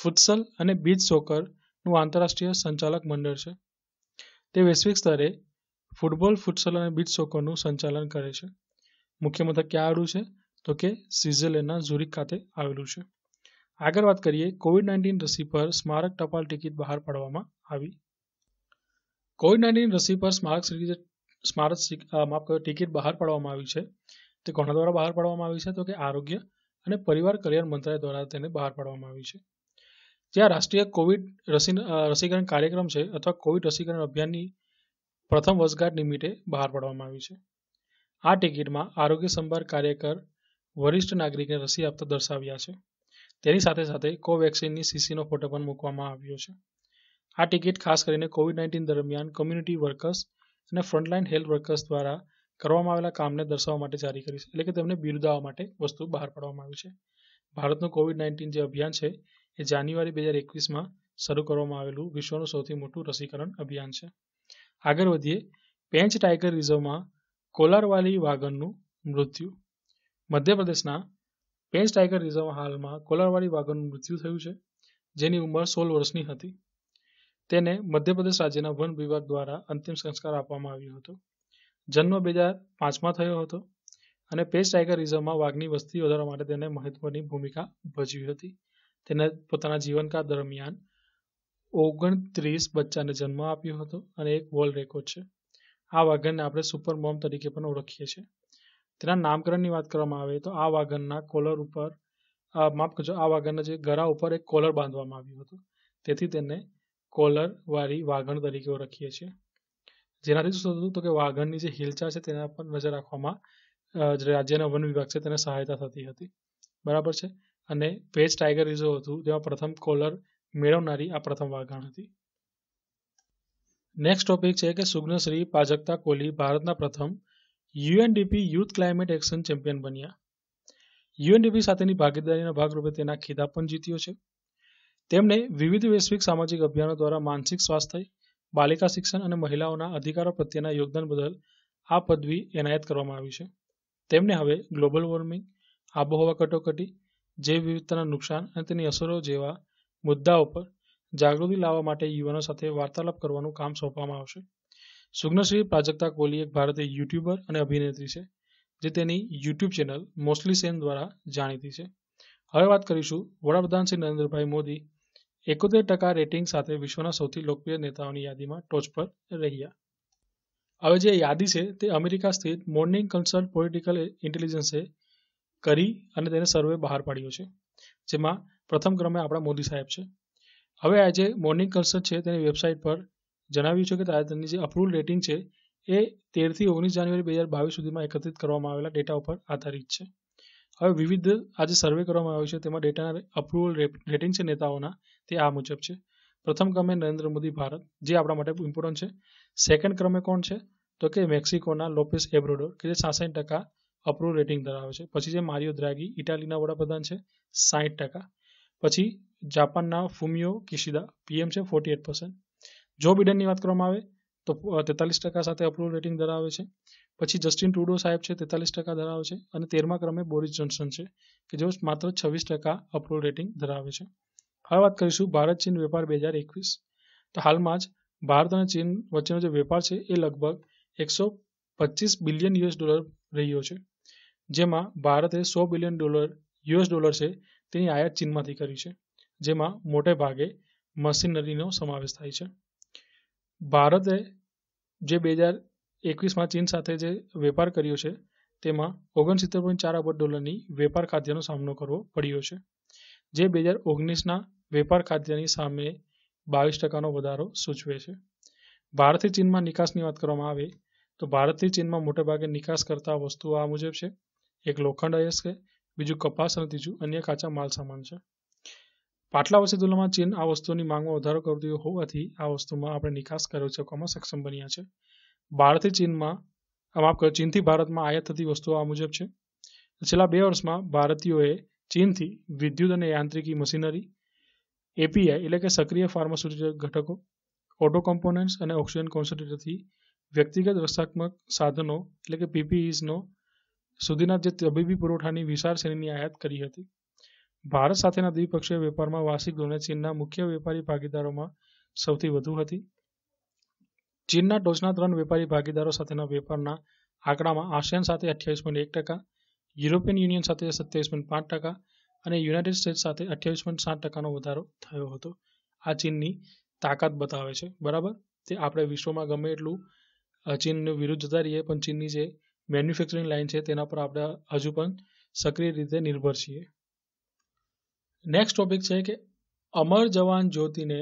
ફૂટસલ અને બીચ સોકરનું આંતરરાષ્ટ્રીય સંચાલક મંડળ છે તે વૈશ્વિક સ્તરે ફૂટબોલ ફૂટસલ અને બીચ સોકરનું સંચાલન કરે છે મુખ્ય મથક ક્યાં આવેલું છે તો કે સ્વિટ્ઝરલેન્ડના ઝુરિક ખાતે આવેલું છે આગળ વાત કરીએ કોવિડ નાઇન્ટીન રસી પર સ્મારક ટપાલ ટિકિટ બહાર પાડવામાં આવી કોવિડ નાઇન્ટીન રસી પર સ્મારક સ્મારક માફ કરો ટિકિટ બહાર પાડવામાં આવી છે તે કોના દ્વારા બહાર પાડવામાં આવી છે તો કે આરોગ્ય અને પરિવાર કલ્યાણ મંત્રાલય દ્વારા તેને બહાર પાડવામાં આવી છે જ્યાં રાષ્ટ્રીય કોવિડ રસી રસીકરણ કાર્યક્રમ છે અથવા કોવિડ રસીકરણ અભિયાનની પ્રથમ વર્ષગાંઠ નિમિત્તે બહાર પાડવામાં આવી છે આ ટિકિટમાં આરોગ્ય સંભાળ કાર્યકર વરિષ્ઠ નાગરિકને રસી આપતા દર્શાવ્યા છે તેની સાથે સાથે કોવેક્સિનની સીસીનો ફોટો પણ મૂકવામાં આવ્યો છે આ ટિકિટ ખાસ કરીને કોવિડ નાઇન્ટીન દરમિયાન કમ્યુનિટી વર્કર્સ અને ફ્રન્ટલાઇન હેલ્થ વર્કર્સ દ્વારા કરવામાં આવેલા કામને દર્શાવવા માટે જારી કરી છે એટલે કે તેમને બિરદાવવા માટે વસ્તુ બહાર પાડવામાં આવી છે ભારતનું કોવિડ નાઇન્ટીન જે અભિયાન છે એ જાન્યુઆરી બે હજાર એકવીસમાં શરૂ કરવામાં આવેલું વિશ્વનું સૌથી મોટું રસીકરણ અભિયાન છે આગળ વધીએ પેંચ ટાઈગર રિઝર્વમાં કોલારવાલી વાઘનનું મૃત્યુ મધ્યપ્રદેશના કેચ ટાઈગર રિઝર્વ હાલમાં કોલારવાડી વાઘનું મૃત્યુ થયું છે જેની ઉંમર સોળ વર્ષની હતી તેને મધ્યપ્રદેશ રાજ્યના વન વિભાગ દ્વારા અંતિમ સંસ્કાર આપવામાં આવ્યો હતો જન્મ બે હજાર પાંચમાં થયો હતો અને પેસ્ટ ટાઈગર રિઝર્વમાં વાઘની વસ્તી વધારવા માટે તેને મહત્વની ભૂમિકા ભજવી હતી તેને પોતાના જીવનકાળ દરમિયાન ઓગણત્રીસ બચ્ચાને જન્મ આપ્યો હતો અને એક વર્લ્ડ રેકોર્ડ છે આ વાઘનને આપણે સુપર મોમ તરીકે પણ ઓળખીએ છીએ તેના નામકરણની વાત કરવામાં આવે તો આ વાઘનના કોલર ઉપર માફ કરજો આ વાઘનના જે ગરા ઉપર એક કોલર બાંધવામાં આવ્યું હતું તેથી તેને કોલરવાળી વાઘણ તરીકે ઓળખીએ છીએ જેનાથી શું થતું હતું કે વાઘણની જે હિલચાલ છે તેના પર નજર રાખવામાં જે રાજ્યના વન વિભાગ છે તેને સહાયતા થતી હતી બરાબર છે અને પેજ ટાઈગર રિઝર્વ હતું જેમાં પ્રથમ કોલર મેળવનારી આ પ્રથમ વાઘણ હતી નેક્સ્ટ ટોપિક છે કે સુગ્નશ્રી પાજકતા કોલી ભારતના પ્રથમ UNDP youth climate action champion બન્યા યુએનડીપી સાથેની ભાગીદારીના ભાગરૂપે તેના ખિતાબ પણ જીત્યો છે તેમણે વિવિધ વૈશ્વિક સામાજિક અભિયાનો દ્વારા માનસિક સ્વાસ્થ્ય બાલિકા શિક્ષણ અને મહિલાઓના અધિકારો પ્રત્યેના યોગદાન બદલ આ પદવી એનાયત કરવામાં આવી છે તેમને હવે ગ્લોબલ વોર્મિંગ આબોહવા કટોકટી જૈવ વિવિધતાના નુકસાન અને તેની અસરો જેવા મુદ્દાઓ પર જાગૃતિ લાવવા માટે યુવાનો સાથે વાર્તાલાપ કરવાનું કામ સોંપવામાં આવશે સુગ્નશ્રી પ્રાજક્તા કોહલી એક ભારતીય યુટ્યુબર અને અભિનેત્રી છે જે તેની યુટ્યુબ ચેનલ મોસ્ટલી સેન દ્વારા જાણીતી છે હવે વાત કરીશું વડાપ્રધાન શ્રી નરેન્દ્રભાઈ મોદી એકોતેર ટકા રેટિંગ સાથે વિશ્વના સૌથી લોકપ્રિય નેતાઓની યાદીમાં ટોચ પર રહ્યા હવે જે યાદી છે તે અમેરિકા સ્થિત મોર્નિંગ કન્સલ્ટ પોલિટિકલ ઇન્ટેલિજન્સે કરી અને તેને સર્વે બહાર પાડ્યો છે જેમાં પ્રથમ ક્રમે આપણા મોદી સાહેબ છે હવે આ જે મોર્નિંગ કન્સલ્ટ છે તેની વેબસાઇટ પર જણાવ્યું છે કે તાજેતરની જે અપ્રુવલ રેટિંગ છે એ તેરથી ઓગણીસ જાન્યુઆરી બે હજાર બાવીસ સુધીમાં એકત્રિત કરવામાં આવેલા ડેટા ઉપર આધારિત છે હવે વિવિધ આજે સર્વે કરવામાં આવ્યો છે તેમાં ડેટાના અપ્રૂવલ રેટિંગ છે નેતાઓના તે આ મુજબ છે પ્રથમ ક્રમે નરેન્દ્ર મોદી ભારત જે આપણા માટે ઇમ્પોર્ટન્ટ છે સેકન્ડ ક્રમે કોણ છે તો કે મેક્સિકોના લોપેસ એબ્રોડોર કે જે સાસઠ ટકા અપ્રુવલ રેટિંગ ધરાવે છે પછી જે મારિયો દ્રાગી ઇટાલીના વડાપ્રધાન છે સાહીઠ ટકા પછી જાપાનના ફુમિયો કિશિદા પીએમ છે ફોર્ટી એટ પર્સન્ટ જો બિડનની વાત કરવામાં આવે તો તેતાલીસ ટકા સાથે અપ્રુવલ રેટિંગ ધરાવે છે પછી જસ્ટિન ટ્રુડો સાહેબ છે તેતાલીસ ટકા ધરાવે છે અને તેરમા ક્રમે બોરિસ જોન્સન છે કે જેઓ માત્ર છવ્વીસ ટકા અપ્રુવલ રેટિંગ ધરાવે છે હવે વાત કરીશું ભારત ચીન વેપાર બે હજાર એકવીસ તો હાલમાં જ ભારત અને ચીન વચ્ચેનો જે વેપાર છે એ લગભગ એકસો પચીસ બિલિયન યુએસ ડોલર રહ્યો છે જેમાં ભારતે સો બિલિયન ડોલર યુએસ ડોલર છે તેની આયાત ચીનમાંથી કરી છે જેમાં મોટે ભાગે મશીનરીનો સમાવેશ થાય છે ભારતે જે બે હજાર એકવીસમાં ચીન સાથે જે વેપાર કર્યો છે તેમાં ઓગણસિત્તેર પોઈન્ટ ચાર અબજ ડોલરની વેપાર ખાદ્યનો સામનો કરવો પડ્યો છે જે બે હજાર ઓગણીસના વેપાર ખાદ્યની સામે બાવીસ ટકાનો વધારો સૂચવે છે ભારતથી ચીનમાં નિકાસની વાત કરવામાં આવે તો ભારતથી ચીનમાં મોટેભાગે નિકાસ કરતા વસ્તુઓ આ મુજબ છે એક લોખંડ અયસ્ક છે બીજું કપાસ અને ત્રીજું અન્ય કાચા માલ સામાન છે પાટલા વર્ષે તુલનામાં ચીન આ વસ્તુની માંગમાં વધારો કરતો હોવાથી આ વસ્તુમાં આપણે નિકાસ કર્યો ચૂકવામાં સક્ષમ બન્યા છે ભારતથી ચીનમાં માફ કરો ચીનથી ભારતમાં આયાત થતી વસ્તુઓ આ મુજબ છે છેલ્લા બે વર્ષમાં ભારતીયોએ ચીનથી વિદ્યુત અને યાંત્રિકી મશીનરી એપીઆઈ એટલે કે સક્રિય ફાર્માસ્યુટિકલ ઘટકો ઓટો કમ્પોનન્ટ્સ અને ઓક્સિજન કોન્સન્ટ્રેટરથી વ્યક્તિગત રક્ષાત્મક સાધનો એટલે કે પીપીઈઝનો સુધીના જે તબીબી પુરવઠાની વિશાળ શ્રેણીની આયાત કરી હતી ભારત સાથેના દ્વિપક્ષીય વેપારમાં વાર્ષિક ધોરણે ચીનના મુખ્ય વેપારી ભાગીદારોમાં સૌથી વધુ હતી ચીનના ટોચના ત્રણ વેપારી ભાગીદારો સાથેના વેપારના આંકડામાં આસિયાન સાથે અઠ્યાવીસ પોઈન્ટ એક ટકા યુરોપિયન યુનિયન સાથે સત્યાવીસ પોઈન્ટ પાંચ ટકા અને યુનાઇટેડ સ્ટેટ્સ સાથે અઠ્યાવીસ પોઈન્ટ સાત ટકાનો વધારો થયો હતો આ ચીનની તાકાત બતાવે છે બરાબર તે આપણે વિશ્વમાં ગમે એટલું ચીનની વિરુદ્ધ જતા રહીએ પણ ચીનની જે મેન્યુફેક્ચરિંગ લાઇન છે તેના પર આપણે હજુ પણ સક્રિય રીતે નિર્ભર છીએ નેક્સ્ટ ટોપિક છે કે અમર જવાન જ્યોતિને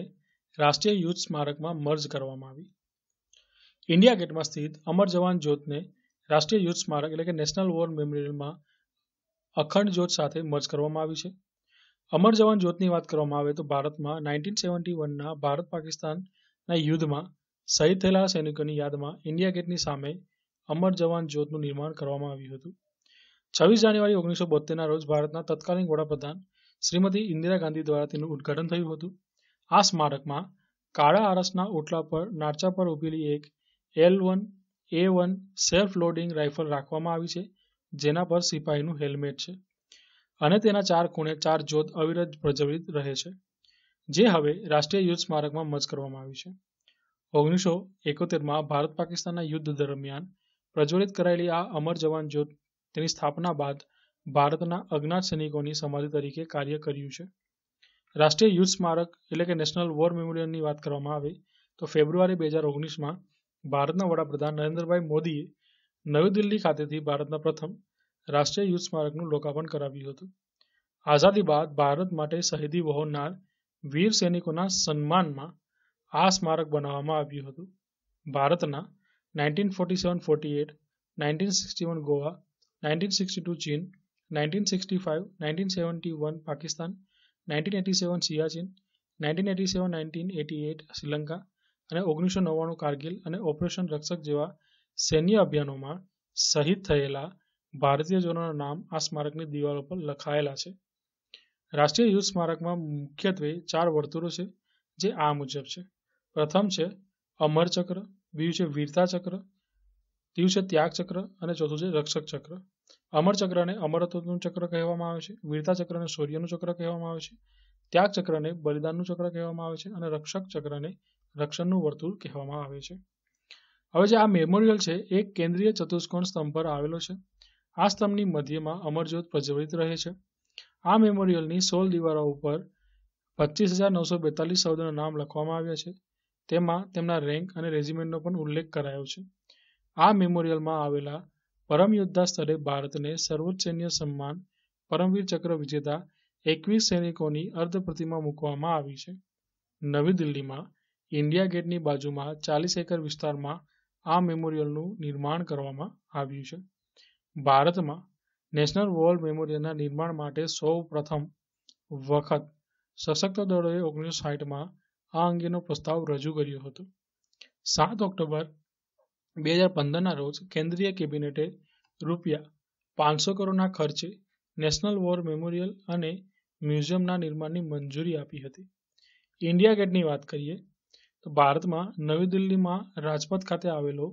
રાષ્ટ્રીય યુદ્ધ સ્મારકમાં મર્જ કરવામાં આવી ઇન્ડિયા ગેટમાં સ્થિત અમર જવાન જ્યોતને રાષ્ટ્રીય યુદ્ધ સ્મારક એટલે કે નેશનલ વોર મેમોરિયલમાં અખંડ જ્યોત સાથે મર્જ કરવામાં આવી છે અમર જવાન જ્યોતની વાત કરવામાં આવે તો ભારતમાં નાઇન્ટીન સેવન્ટી વનના ભારત પાકિસ્તાનના યુદ્ધમાં શહીદ થયેલા સૈનિકોની યાદમાં ઇન્ડિયા ગેટની સામે અમર જવાન જ્યોતનું નિર્માણ કરવામાં આવ્યું હતું છવ્વીસ જાન્યુઆરી ઓગણીસો બોતેરના રોજ ભારતના તત્કાલીન વડાપ્રધાન શ્રીમતી ઇન્દિરા ગાંધી દ્વારા તેનું ઉદ્ઘાટન થયું હતું આ સ્મારકમાં કાળા આરસના ઓટલા પર નાર્ચા પર ઊભેલી એક L one A one self loading rifle રાખવામાં આવી છે જેના પર સિપાહીનું હેલ્મેટ છે અને તેના ચાર ખૂણે ચાર જ્યોત અવિરત પ્રજ્વલિત રહે છે જે હવે રાષ્ટ્રીય યુદ્ધ સ્મારકમાં મર્જ કરવામાં આવ્યું છે ઓગણીસો એકોતેરમાં ભારત પાકિસ્તાનના યુદ્ધ દરમિયાન પ્રજ્વલિત કરાયેલી આ અમર જવાન જ્યોત તેની સ્થાપના બાદ ભારતના અજ્ઞાત સૈનિકોની સમાધિ તરીકે કાર્ય કર્યું છે રાષ્ટ્રીય યુદ્ધ સ્મારક એટલે કે નેશનલ વોર મેમોરિયલની વાત કરવામાં આવે તો ફેબ્રુઆરી બે હજાર ઓગણીસમાં ભારતના વડાપ્રધાન નરેન્દ્રભાઈ મોદીએ નવી દિલ્હી ખાતેથી ભારતના પ્રથમ રાષ્ટ્રીય યુદ્ધ સ્મારકનું લોકાર્પણ કરાવ્યું હતું આઝાદી બાદ ભારત માટે શહીદી વહોરનાર વીર સૈનિકોના સન્માનમાં આ સ્મારક બનાવવામાં આવ્યું હતું ભારતના nineteen forty seven forty eight nineteen sixty one Goa nineteen sixty two ચીન 1965 1971 પાકિસ્તાન 1987 સિયાચીન 1987 1988 શ્રીલંકા અને ઓગણીસો નવ્વાણું કારગિલ અને ઓપરેશન રક્ષક જેવા સૈન્ય અભિયાનોમાં શહીદ થયેલા ભારતીય જવાનોના નામ આ સ્મારકની દિવાલો પર લખાયેલા છે રાષ્ટ્રીય યુદ્ધ સ્મારકમાં મુખ્યત્વે ચાર વર્તુળો છે જે આ મુજબ છે પ્રથમ છે અમર ચક્ર બીજું છે વીરતા ચક્ર ત્રીજું છે ત્યાગ ચક્ર અને ચોથું છે રક્ષક ચક્ર અમર ચક્રને અમરત્વનું ચક્ર કહેવામાં આવે છે વીરતા ચક્રને શૌર્યનું ચક્ર કહેવામાં આવે છે ત્યાગ ચક્રને બલિદાનનું ચક્ર કહેવામાં આવે છે અને રક્ષક ચક્રને રક્ષણનું વર્તુળ કહેવામાં આવે છે હવે જે આ મેમોરિયલ છે એ કેન્દ્રીય ચતુષ્કોણ સ્તંભ પર આવેલો છે આ સ્તંભની મધ્યમાં અમરજ્યોત પ્રજ્વલિત રહે છે આ મેમોરિયલની સોલ દિવારો ઉપર પચીસ હજાર નવસો બેતાલીસ સૌદોના નામ લખવામાં આવ્યા છે તેમાં તેમના રેન્ક અને રેજિમેન્ટનો પણ ઉલ્લેખ કરાયો છે આ મેમોરિયલમાં આવેલા પરમ યોદ્ધા સ્તરે ભારતને સર્વોચ્ચ સૈન્ય સન્માન પરમવીર ચક્ર વિજેતા એકવીસ સૈનિકોની અર્ધ પ્રતિમા મૂકવામાં આવી છે નવી દિલ્હીમાં ઇન્ડિયા ગેટની બાજુમાં ચાલીસ એકર વિસ્તારમાં આ મેમોરિયલનું નિર્માણ કરવામાં આવ્યું છે ભારતમાં નેશનલ વોર મેમોરિયલના નિર્માણ માટે સૌ પ્રથમ વખત સશક્ત દળોએ ઓગણીસો સાઠમાં આ અંગેનો પ્રસ્તાવ રજૂ કર્યો હતો સાત ઓક્ટોબર બે હજાર પંદરના રોજ કેન્દ્રીય કેબિનેટે રૂપિયા પાંચસો કરોડના ખર્ચે નેશનલ વોર મેમોરિયલ અને મ્યુઝિયમના નિર્માણની મંજૂરી આપી હતી ઇન્ડિયા ગેટની વાત કરીએ તો ભારતમાં નવી દિલ્હીમાં રાજપથ ખાતે આવેલો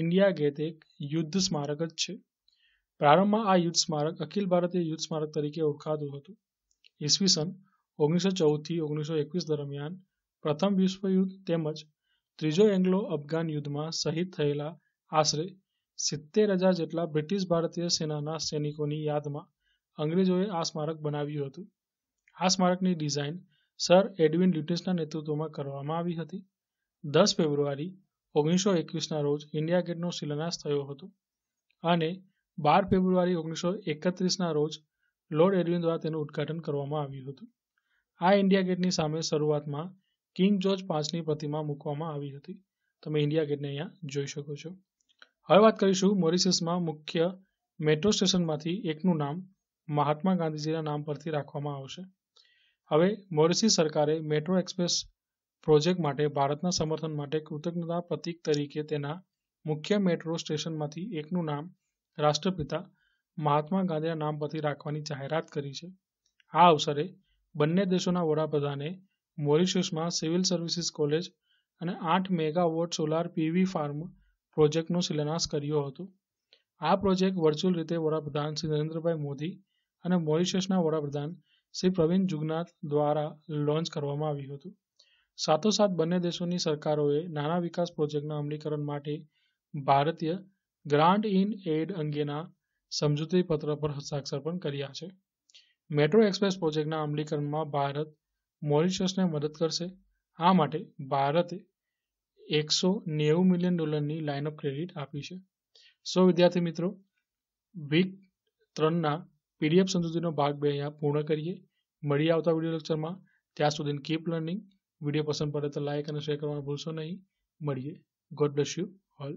ઇન્ડિયા ગેટ એક યુદ્ધ સ્મારક જ છે પ્રારંભમાં આ યુદ્ધ સ્મારક અખિલ ભારતીય યુદ્ધ સ્મારક તરીકે ઓળખાતું હતું ઈસવીસન ઓગણીસો ચૌદથી ઓગણીસો એકવીસ દરમિયાન પ્રથમ વિશ્વયુદ્ધ તેમજ ત્રીજો એંગ્લો અફઘાન યુદ્ધમાં શહીદ થયેલા આશરે સિત્તેર હજાર જેટલા બ્રિટિશ ભારતીય સેનાના સૈનિકોની યાદમાં અંગ્રેજોએ આ સ્મારક બનાવ્યું હતું આ સ્મારકની ડિઝાઇન સર એડવિન લ્યુટિસના નેતૃત્વમાં કરવામાં આવી હતી દસ ફેબ્રુઆરી ઓગણીસો એકવીસના રોજ ઇન્ડિયા ગેટનો શિલાન્યાસ થયો હતો અને બાર ફેબ્રુઆરી ઓગણીસો એકત્રીસના રોજ લોર્ડ એડવિન દ્વારા તેનું ઉદઘાટન કરવામાં આવ્યું હતું આ ઇન્ડિયા ગેટની સામે શરૂઆતમાં કિંગ જોર્જ પાંચની પ્રતિમા મૂકવામાં આવી હતી તમે ઇન્ડિયા ગેટને અહીંયા જોઈ શકો છો હવે વાત કરીશું મોરિશિયસમાં મુખ્ય મેટ્રો સ્ટેશનમાંથી એકનું નામ મહાત્મા ગાંધીજીના નામ પરથી રાખવામાં આવશે હવે મોરિશિયસ સરકારે મેટ્રો એક્સપ્રેસ પ્રોજેક્ટ માટે ભારતના સમર્થન માટે કૃતજ્ઞતા પ્રતીક તરીકે તેના મુખ્ય મેટ્રો સ્ટેશનમાંથી એકનું નામ રાષ્ટ્રપિતા મહાત્મા ગાંધીના નામ પરથી રાખવાની જાહેરાત કરી છે આ અવસરે બંને દેશોના વડાપ્રધાને મોરિશસમાં સિવિલ સર્વિસીસ કોલેજ અને આઠ મેગાવોટ સોલાર પીવી ફાર્મ પ્રોજેક્ટનો શિલાન્યાસ કર્યો હતો આ પ્રોજેક્ટ વર્ચ્યુઅલ રીતે વડાપ્રધાન શ્રી નરેન્દ્રભાઈ મોદી અને મોરિશસના વડાપ્રધાન શ્રી પ્રવીણ જુગનાથ દ્વારા લોન્ચ કરવામાં આવ્યું હતું સાથોસાથ બંને દેશોની સરકારોએ નાના વિકાસ પ્રોજેક્ટના અમલીકરણ માટે ભારતીય ગ્રાન્ટ ઇન એડ અંગેના સમજૂતી પત્ર પર હસ્તાક્ષર પણ કર્યા છે મેટ્રો એક્સપ્રેસ પ્રોજેક્ટના અમલીકરણમાં ભારત મોરિશસને મદદ કરશે આ માટે ભારતે એકસો નેવું મિલિયન ડોલરની લાઇન ઓફ ક્રેડિટ આપી છે સો વિદ્યાર્થી મિત્રો વીક ત્રણના પીડીએફ સમજૂતીનો ભાગ બે અહીંયા પૂર્ણ કરીએ મળી આવતા વિડીયો લેક્ચરમાં ત્યાં સુધી કીપ લર્નિંગ વિડીયો પસંદ પડે તો લાઇક અને શેર કરવાનું ભૂલશો નહીં મળીએ ગોડ બ્લેસ યુ ઓલ